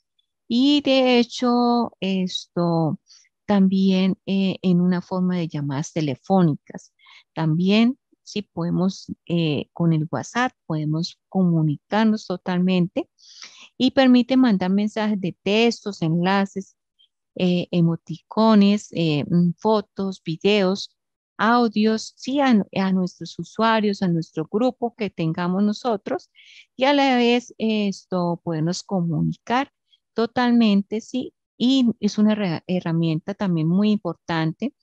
Y de hecho, esto también eh, en una forma de llamadas telefónicas. También ¿sí? Podemos, eh, con el WhatsApp, podemos comunicarnos totalmente y permite mandar mensajes de textos, enlaces, eh, emoticones, eh, mm, fotos, videos, audios, sí, a, nuestros usuarios, a nuestro grupo que tengamos nosotros y a la vez esto podemos comunicar totalmente, sí, y es una herramienta también muy importante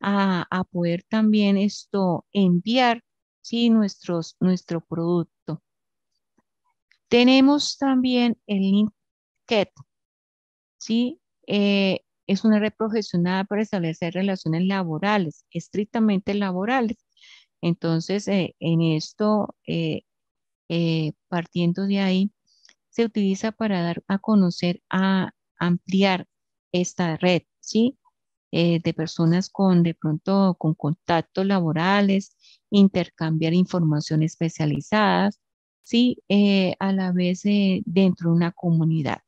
a, poder también esto enviar ¿sí? Nuestros, nuestro producto. Tenemos también el LinkedIn, ¿sí? Eh, es una red profesional para establecer relaciones laborales, estrictamente laborales. Entonces, eh, en esto, eh, partiendo de ahí, se utiliza para dar a conocer, a ampliar esta red, ¿sí? Eh, de personas con de pronto con contactos laborales, intercambiar información especializada, ¿sí? Eh, a la vez eh, dentro de una comunidad.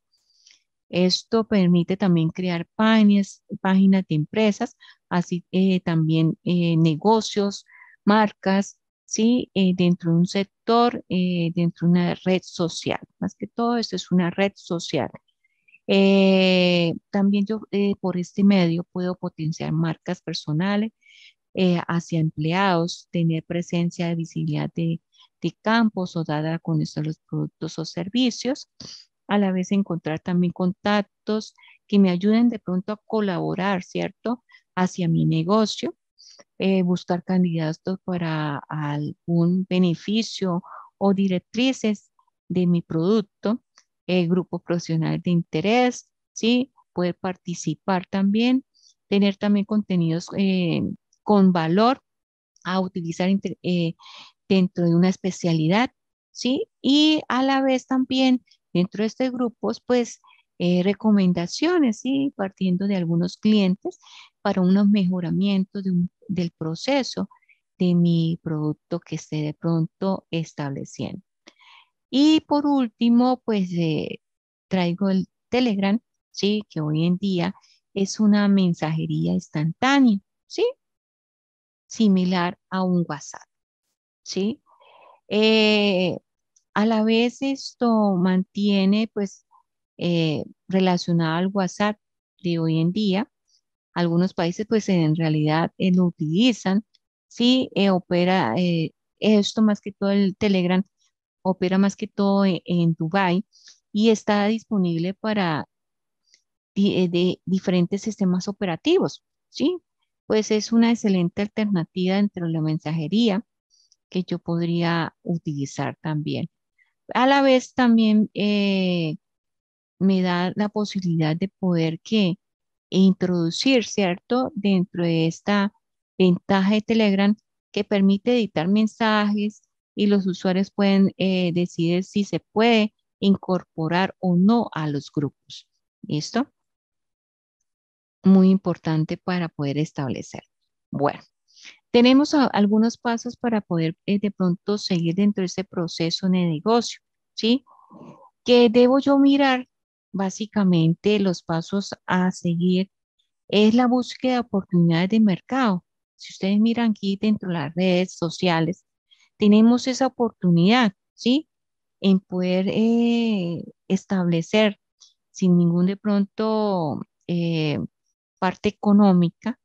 Esto permite también crear páginas, páginas de empresas, así también negocios, marcas, ¿sí? dentro de un sector, dentro de una red social. Más que todo, esto es una red social. Eh, también yo eh, por este medio puedo potenciar marcas personales eh, hacia empleados, tener presencia de visibilidad de, campos o dada con estos los productos o servicios, a la vez encontrar también contactos que me ayuden de pronto a colaborar, ¿cierto? Hacia mi negocio, buscar candidatos para algún beneficio o directrices de mi producto el eh, grupo profesional de interés, ¿sí? Puede participar también, tener también contenidos eh, con valor a utilizar eh, dentro de una especialidad, ¿sí? Y a la vez también dentro de estos grupos, pues recomendaciones, ¿sí? Partiendo de algunos clientes para unos mejoramientos de del proceso de mi producto que esté de pronto estableciendo. Y por último, pues eh, traigo el Telegram, ¿sí? Que hoy en día es una mensajería instantánea, ¿sí? Similar a un WhatsApp, ¿sí? Eh, a la vez esto mantiene, pues, eh, relacionado al WhatsApp de hoy en día, algunos países, pues, en realidad lo utilizan, ¿sí? opera esto más que todo el Telegram opera más que todo e-, en, Dubái Dubai y está disponible para eh, de, diferentes sistemas operativos, ¿sí? Pues es una excelente alternativa dentro de la mensajería que yo podría utilizar también. A la vez también eh, me da la posibilidad de poder que introducir, ¿cierto? Dentro de esta ventaja de Telegram que permite editar mensajes, y los usuarios pueden eh, decidir si se puede incorporar o no a los grupos. ¿Listo? Muy importante para poder establecer. Bueno, tenemos algunos pasos para poder eh, de pronto seguir dentro de ese proceso de negocio, ¿sí? ¿Qué debo yo mirar básicamente los pasos a seguir es la búsqueda de oportunidades de mercado. Si ustedes miran aquí dentro de las redes sociales, tenemos esa oportunidad, ¿sí? En poder eh, establecer sin ningún de pronto eh, parte económica,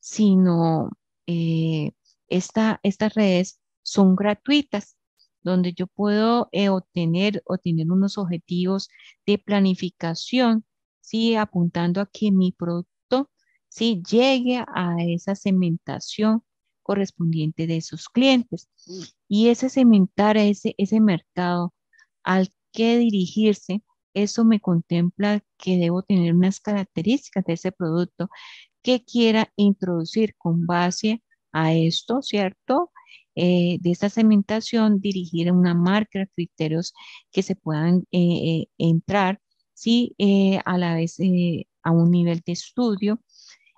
sino eh, esta, estas redes son gratuitas, donde yo puedo obtener, obtener unos objetivos de planificación, ¿sí? apuntando a que mi producto ¿sí? llegue a esa cementación correspondiente de sus clientes. Y ese cementar, ese, ese mercado al que dirigirse, eso me contempla que debo tener unas características de ese producto que quiera introducir con base a esto, ¿cierto? Eh, de esta cementación dirigir una marca, criterios que se puedan eh, eh, entrar, ¿sí? a la vez a un nivel de estudio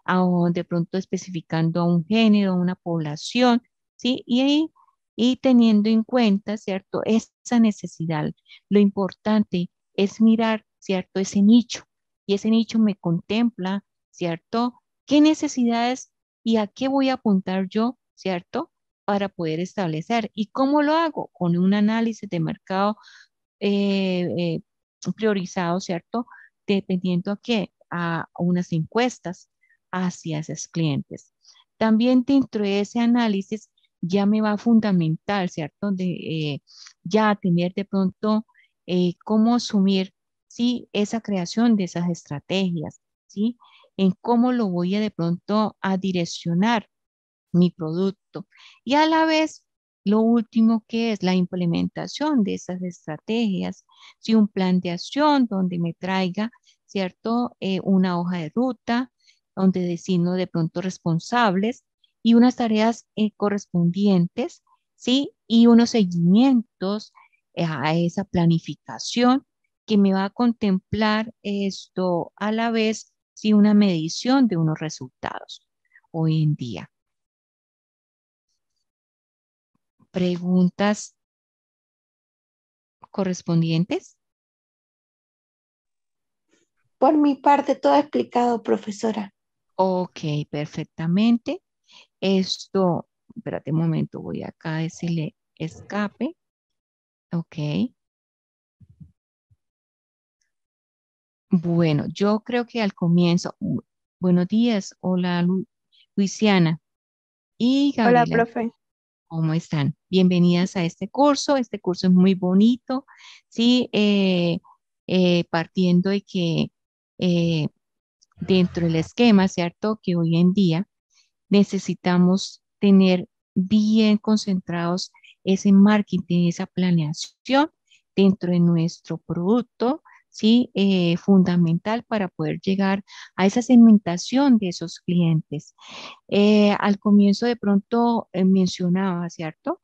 o de pronto especificando a un género, a una población, ¿sí? Y ahí y teniendo en cuenta, ¿cierto? Esa necesidad. Lo importante es mirar, ¿cierto? Ese nicho. Y ese nicho me contempla, ¿cierto? ¿Qué necesidades y a qué voy a apuntar yo, ¿cierto? Para poder establecer. ¿Y cómo lo hago? Con un análisis de mercado eh, eh, priorizado, ¿cierto? Dependiendo a qué, a unas encuestas, hacia esos clientes. También dentro de ese análisis ya me va a fundamentar, ¿cierto? De, eh, ya tener de pronto eh, cómo asumir ¿sí? esa creación de esas estrategias, ¿sí? En cómo lo voy a de pronto a direccionar mi producto. Y a la vez, lo último que es la implementación de esas estrategias, si un plan de acción donde me traiga, ¿cierto? Eh, una hoja de ruta, donde designo de pronto responsables y unas tareas eh, correspondientes, ¿sí? Y unos seguimientos eh, a esa planificación que me va a contemplar esto a la vez, ¿sí? Una medición de unos resultados hoy en día. Preguntas correspondientes. Por mi parte, todo explicado, profesora. Ok, perfectamente. Esto, espérate un momento, voy acá a decirle escape. Ok. Bueno, yo creo que al comienzo, buenos días, hola Luisiana y Gabriela. Hola, profe. ¿Cómo están? Bienvenidas a este curso. Este curso es muy bonito, ¿sí? Eh, eh, partiendo de que eh, dentro del esquema, ¿cierto? Que hoy en día necesitamos tener bien concentrados ese marketing, esa planeación dentro de nuestro producto, ¿sí? Eh, fundamental para poder llegar a esa segmentación de esos clientes. Eh, al comienzo de pronto eh, mencionaba, ¿cierto?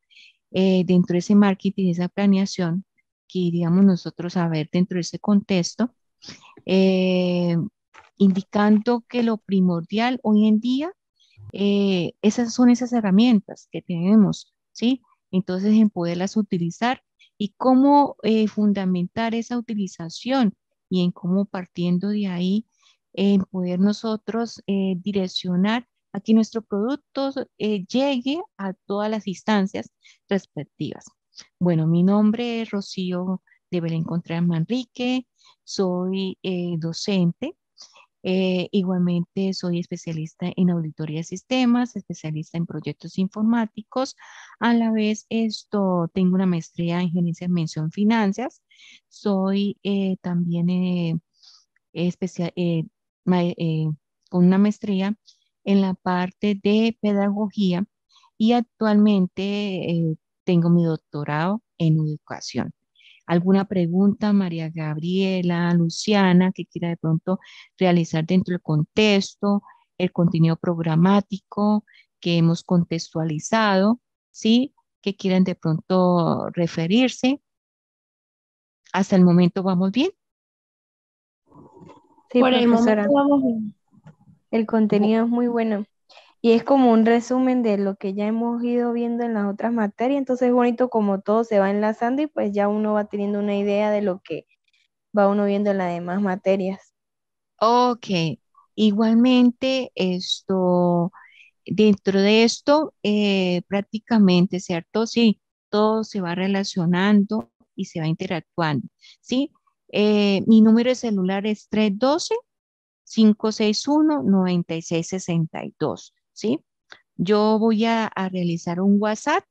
dentro de ese marketing, esa planeación que iríamos nosotros a ver dentro de ese contexto, indicando que lo primordial hoy en día, eh, esas son esas herramientas que tenemos, ¿sí? Entonces, en poderlas utilizar y cómo eh, fundamentar esa utilización y en cómo partiendo de ahí, en poder nosotros eh, direccionar a que nuestro producto llegue a todas las instancias respectivas. Bueno, mi nombre es Rocío de Belén Contreras Manrique, soy docente eh, igualmente soy especialista en auditoría de sistemas, especialista en proyectos informáticos. A la vez esto tengo una maestría en gerencia de mención finanzas. Soy eh, también eh, especial, con una maestría en la parte de pedagogía y actualmente tengo mi doctorado en educación alguna pregunta, María Gabriela, Luciana, que quiera de pronto realizar dentro del contexto, el contenido programático que hemos contextualizado, ¿sí? Que quieran de pronto referirse. Hasta el momento vamos bien. Sí, Por vamos bien. El contenido es muy bueno y es como un resumen de lo que ya hemos ido viendo en las otras materias, entonces es bonito como todo se va enlazando y pues ya uno va teniendo una idea de lo que va uno viendo en las demás materias. Ok, igualmente esto, dentro de esto eh, prácticamente, ¿cierto? Sí, todo se va relacionando y se va interactuando, ¿sí? Eh, mi número de celular es 312. 561-9662. ¿sí? Yo voy a, a realizar un WhatsApp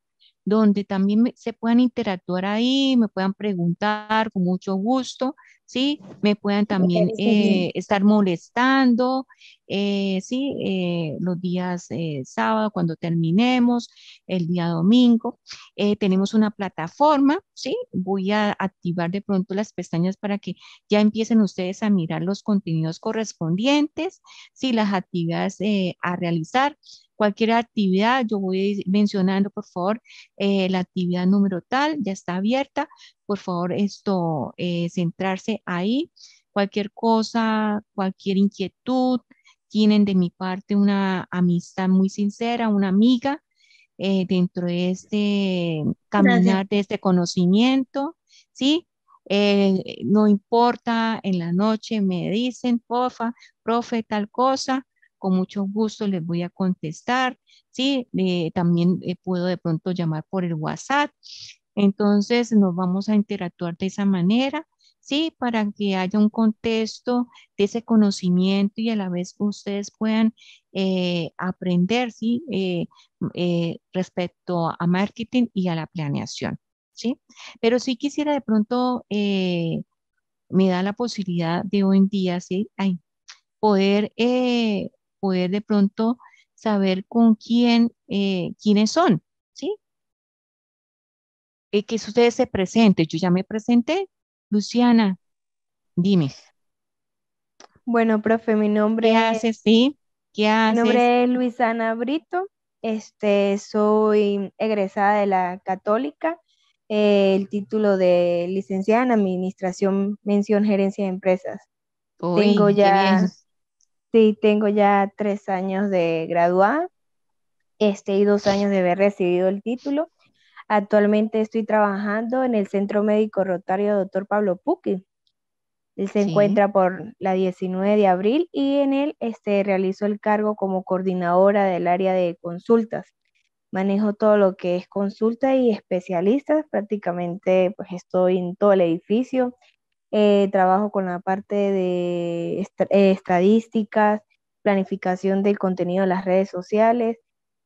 donde también se puedan interactuar ahí, me puedan preguntar con mucho gusto ¿sí? Me puedan también eh, estar molestando, eh, ¿sí? Eh, los días sábado cuando terminemos, el día domingo. tenemos una plataforma, ¿sí? Voy a activar de pronto las pestañas para que ya empiecen ustedes a mirar los contenidos correspondientes, si Las actividades a realizar cualquier actividad, yo voy mencionando, por favor, eh, la actividad número tal, ya está abierta, por favor, esto, eh, centrarse ahí, cualquier cosa, cualquier inquietud, tienen de mi parte una amistad muy sincera, una amiga eh, dentro de este caminar, de este conocimiento, ¿sí? no importa, en la noche me dicen, profe, tal cosa, con mucho gusto les voy a contestar, ¿sí? también eh, puedo de pronto llamar por el WhatsApp. Entonces nos vamos a interactuar de esa manera, ¿sí? Para que haya un contexto de ese conocimiento y a la vez ustedes puedan eh, aprender, ¿sí? Eh, respecto a marketing y a la planeación, ¿sí? Pero sí quisiera de pronto, me da la posibilidad de hoy en día, ¿sí? poder poder de pronto saber con quién, eh, quiénes son, ¿sí? Y eh, que ustedes se presenten. Yo ya me presenté. Luciana, dime. Bueno, profe, mi nombre ¿Qué es... sí? ¿Qué haces? Mi nombre es Luisana Brito. Este, soy egresada de la Católica. Eh, el título de licenciada en Administración, mención Gerencia de Empresas. Tengo ya Sí, tengo ya tres años de graduada este, y dos años de haber recibido el título. Actualmente estoy trabajando en el Centro Médico Rotario Dr. Pablo Puki. Él se encuentra por la 19 de abril y en él este, realizo el cargo como coordinadora del área de consultas. Manejo todo lo que es consulta y especialistas, prácticamente pues estoy en todo el edificio, eh, trabajo con la parte de eh, estadísticas, planificación del contenido de las redes sociales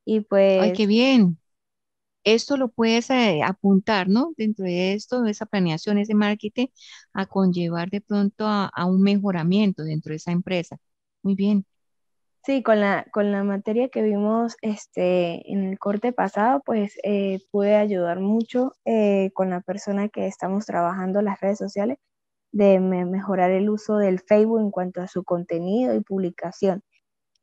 y pues... ¡Ay, qué bien! Esto lo puedes eh, apuntar, ¿no? Dentro de esto, esa planeación, ese marketing, a conllevar de pronto a, un mejoramiento dentro de esa empresa. Muy bien. Sí, con la, con la materia que vimos este, en el corte pasado, pues pude ayudar mucho con la persona que estamos trabajando las redes sociales de mejorar el uso del Facebook en cuanto a su contenido y publicación.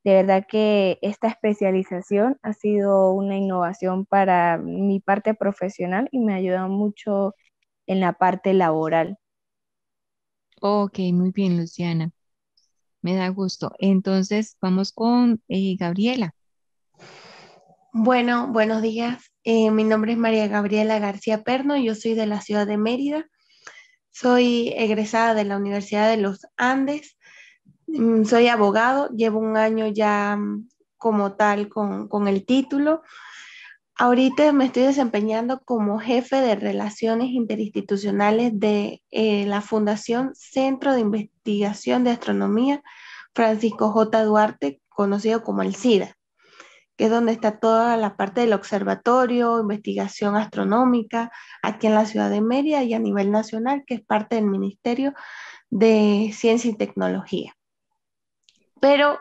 De verdad que esta especialización ha sido una innovación para mi parte profesional y me ayuda mucho en la parte laboral. Ok, muy bien, Luciana. Me da gusto. Entonces, vamos con eh, Gabriela. Bueno, buenos días. Eh, mi nombre es María Gabriela García Perno, yo soy de la ciudad de Mérida. Soy egresada de la Universidad de los Andes, mm, soy abogado, llevo un año ya mm, como tal con, el título. Ahorita me estoy desempeñando como jefe de relaciones interinstitucionales de eh, la Fundación Centro de Investigación de Astronomía Francisco J. Duarte, conocido como el SIDA que es donde está toda la parte del observatorio, investigación astronómica, aquí en la ciudad de Mérida y a nivel nacional, que es parte del Ministerio de Ciencia y Tecnología. Pero,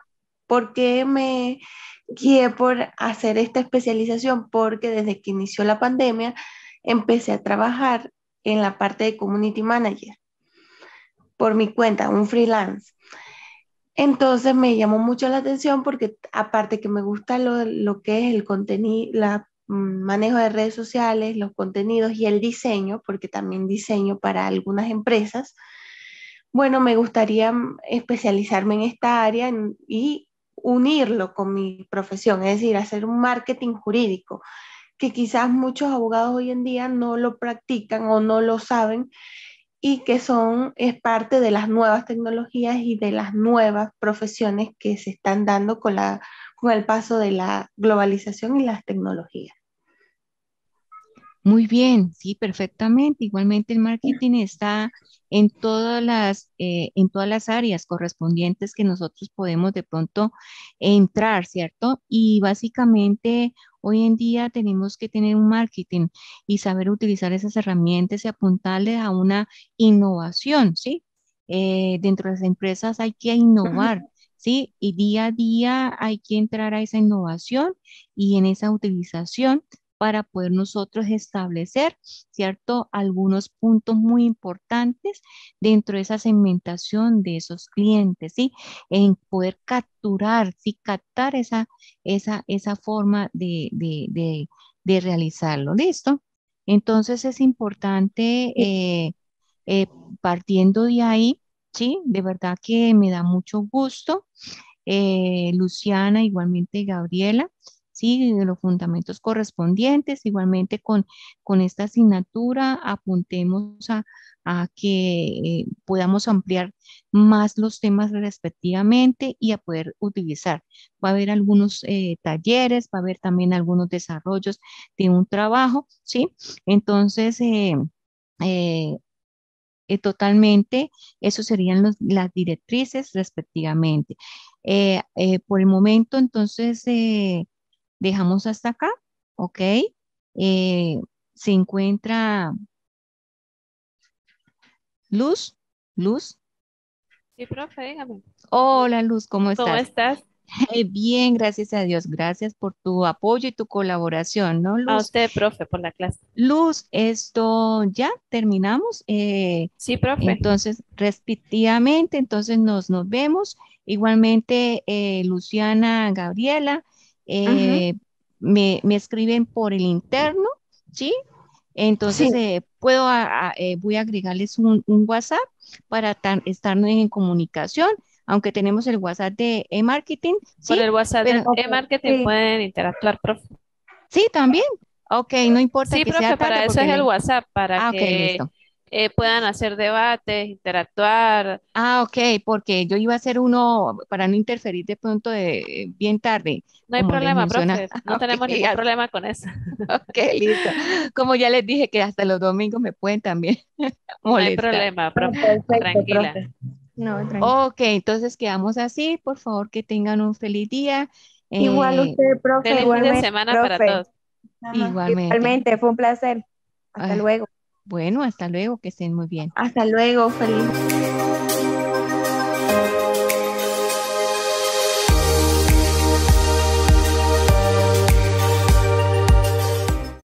¿por qué me guié por hacer esta especialización? Porque desde que inició la pandemia empecé a trabajar en la parte de Community Manager por mi cuenta, un freelance. Entonces me llamó mucho la atención porque aparte que me gusta lo, que es el contenido, mm, manejo de redes sociales, los contenidos y el diseño, porque también diseño para algunas empresas. Bueno, me gustaría mm, especializarme en esta área y unirlo con mi profesión, es decir, hacer un marketing jurídico, que quizás muchos abogados hoy en día no lo practican o no lo saben y que son, es parte de las nuevas tecnologías y de las nuevas profesiones que se están dando con, la, con el paso de la globalización y las tecnologías. Muy bien, sí, perfectamente. Igualmente el marketing está en todas las, eh, en todas las áreas correspondientes que nosotros podemos de pronto entrar, ¿cierto? Y básicamente hoy en día tenemos que tener un marketing y saber utilizar esas herramientas y apuntarle a una innovación, ¿sí? Eh, dentro de las empresas hay que innovar. ¿sí? Y día a día hay que entrar a esa innovación y en esa utilización para poder nosotros establecer, ¿cierto? Algunos puntos muy importantes dentro de esa segmentación de esos clientes, ¿sí? En poder capturar, ¿sí? Captar esa, esa, forma de, de, de, realizarlo, ¿listo? Entonces es importante, eh, eh, partiendo de ahí, ¿sí? De verdad que me da mucho gusto. Eh, Luciana, igualmente Gabriela, y De los fundamentos correspondientes, igualmente con, con esta asignatura apuntemos a, que eh, podamos ampliar más los temas respectivamente y a poder utilizar. Va a haber algunos eh, talleres, va a haber también algunos desarrollos de un trabajo, ¿sí? Entonces, eh, totalmente, eso serían las directrices respectivamente. por el momento, entonces, Dejamos hasta acá, ¿ok? Eh, se encuentra Luz, Luz. Sí, profe, Hola, Luz, ¿cómo estás? Bien, gracias a Dios. Gracias por tu apoyo y tu colaboración, ¿no, Luz? A usted, profe, por la clase. Luz, esto ya terminamos. Eh, sí, profe. Entonces, respectivamente, entonces nos, vemos. Igualmente, eh, Luciana, Gabriela, eh, me, escriben por el interno, ¿sí? Entonces, eh, puedo, eh, voy a agregarles un, WhatsApp para estar en comunicación, aunque tenemos el WhatsApp de e-marketing. ¿sí? el WhatsApp de e-marketing pueden interactuar, profe. Sí, también. Ok, no importa. Sí, profe, para eso es el WhatsApp, para ah, que listo eh, puedan hacer debates, interactuar. Ah, ok, porque yo iba a hacer uno para no interferir de pronto de, eh, bien tarde. No hay problema, profe, no tenemos ningún problema con eso. Ok, listo. Como ya les dije que hasta los domingos me pueden también molestar. No hay problema, profe, tranquila. No, tranquila. ok, entonces quedamos así. Por favor, que tengan un feliz día. Igual eh, usted, profe. Feliz fin de semana para todos. Igualmente. fue un placer. Hasta ah. luego. Bueno, hasta luego, que estén muy bien. Hasta luego, feliz.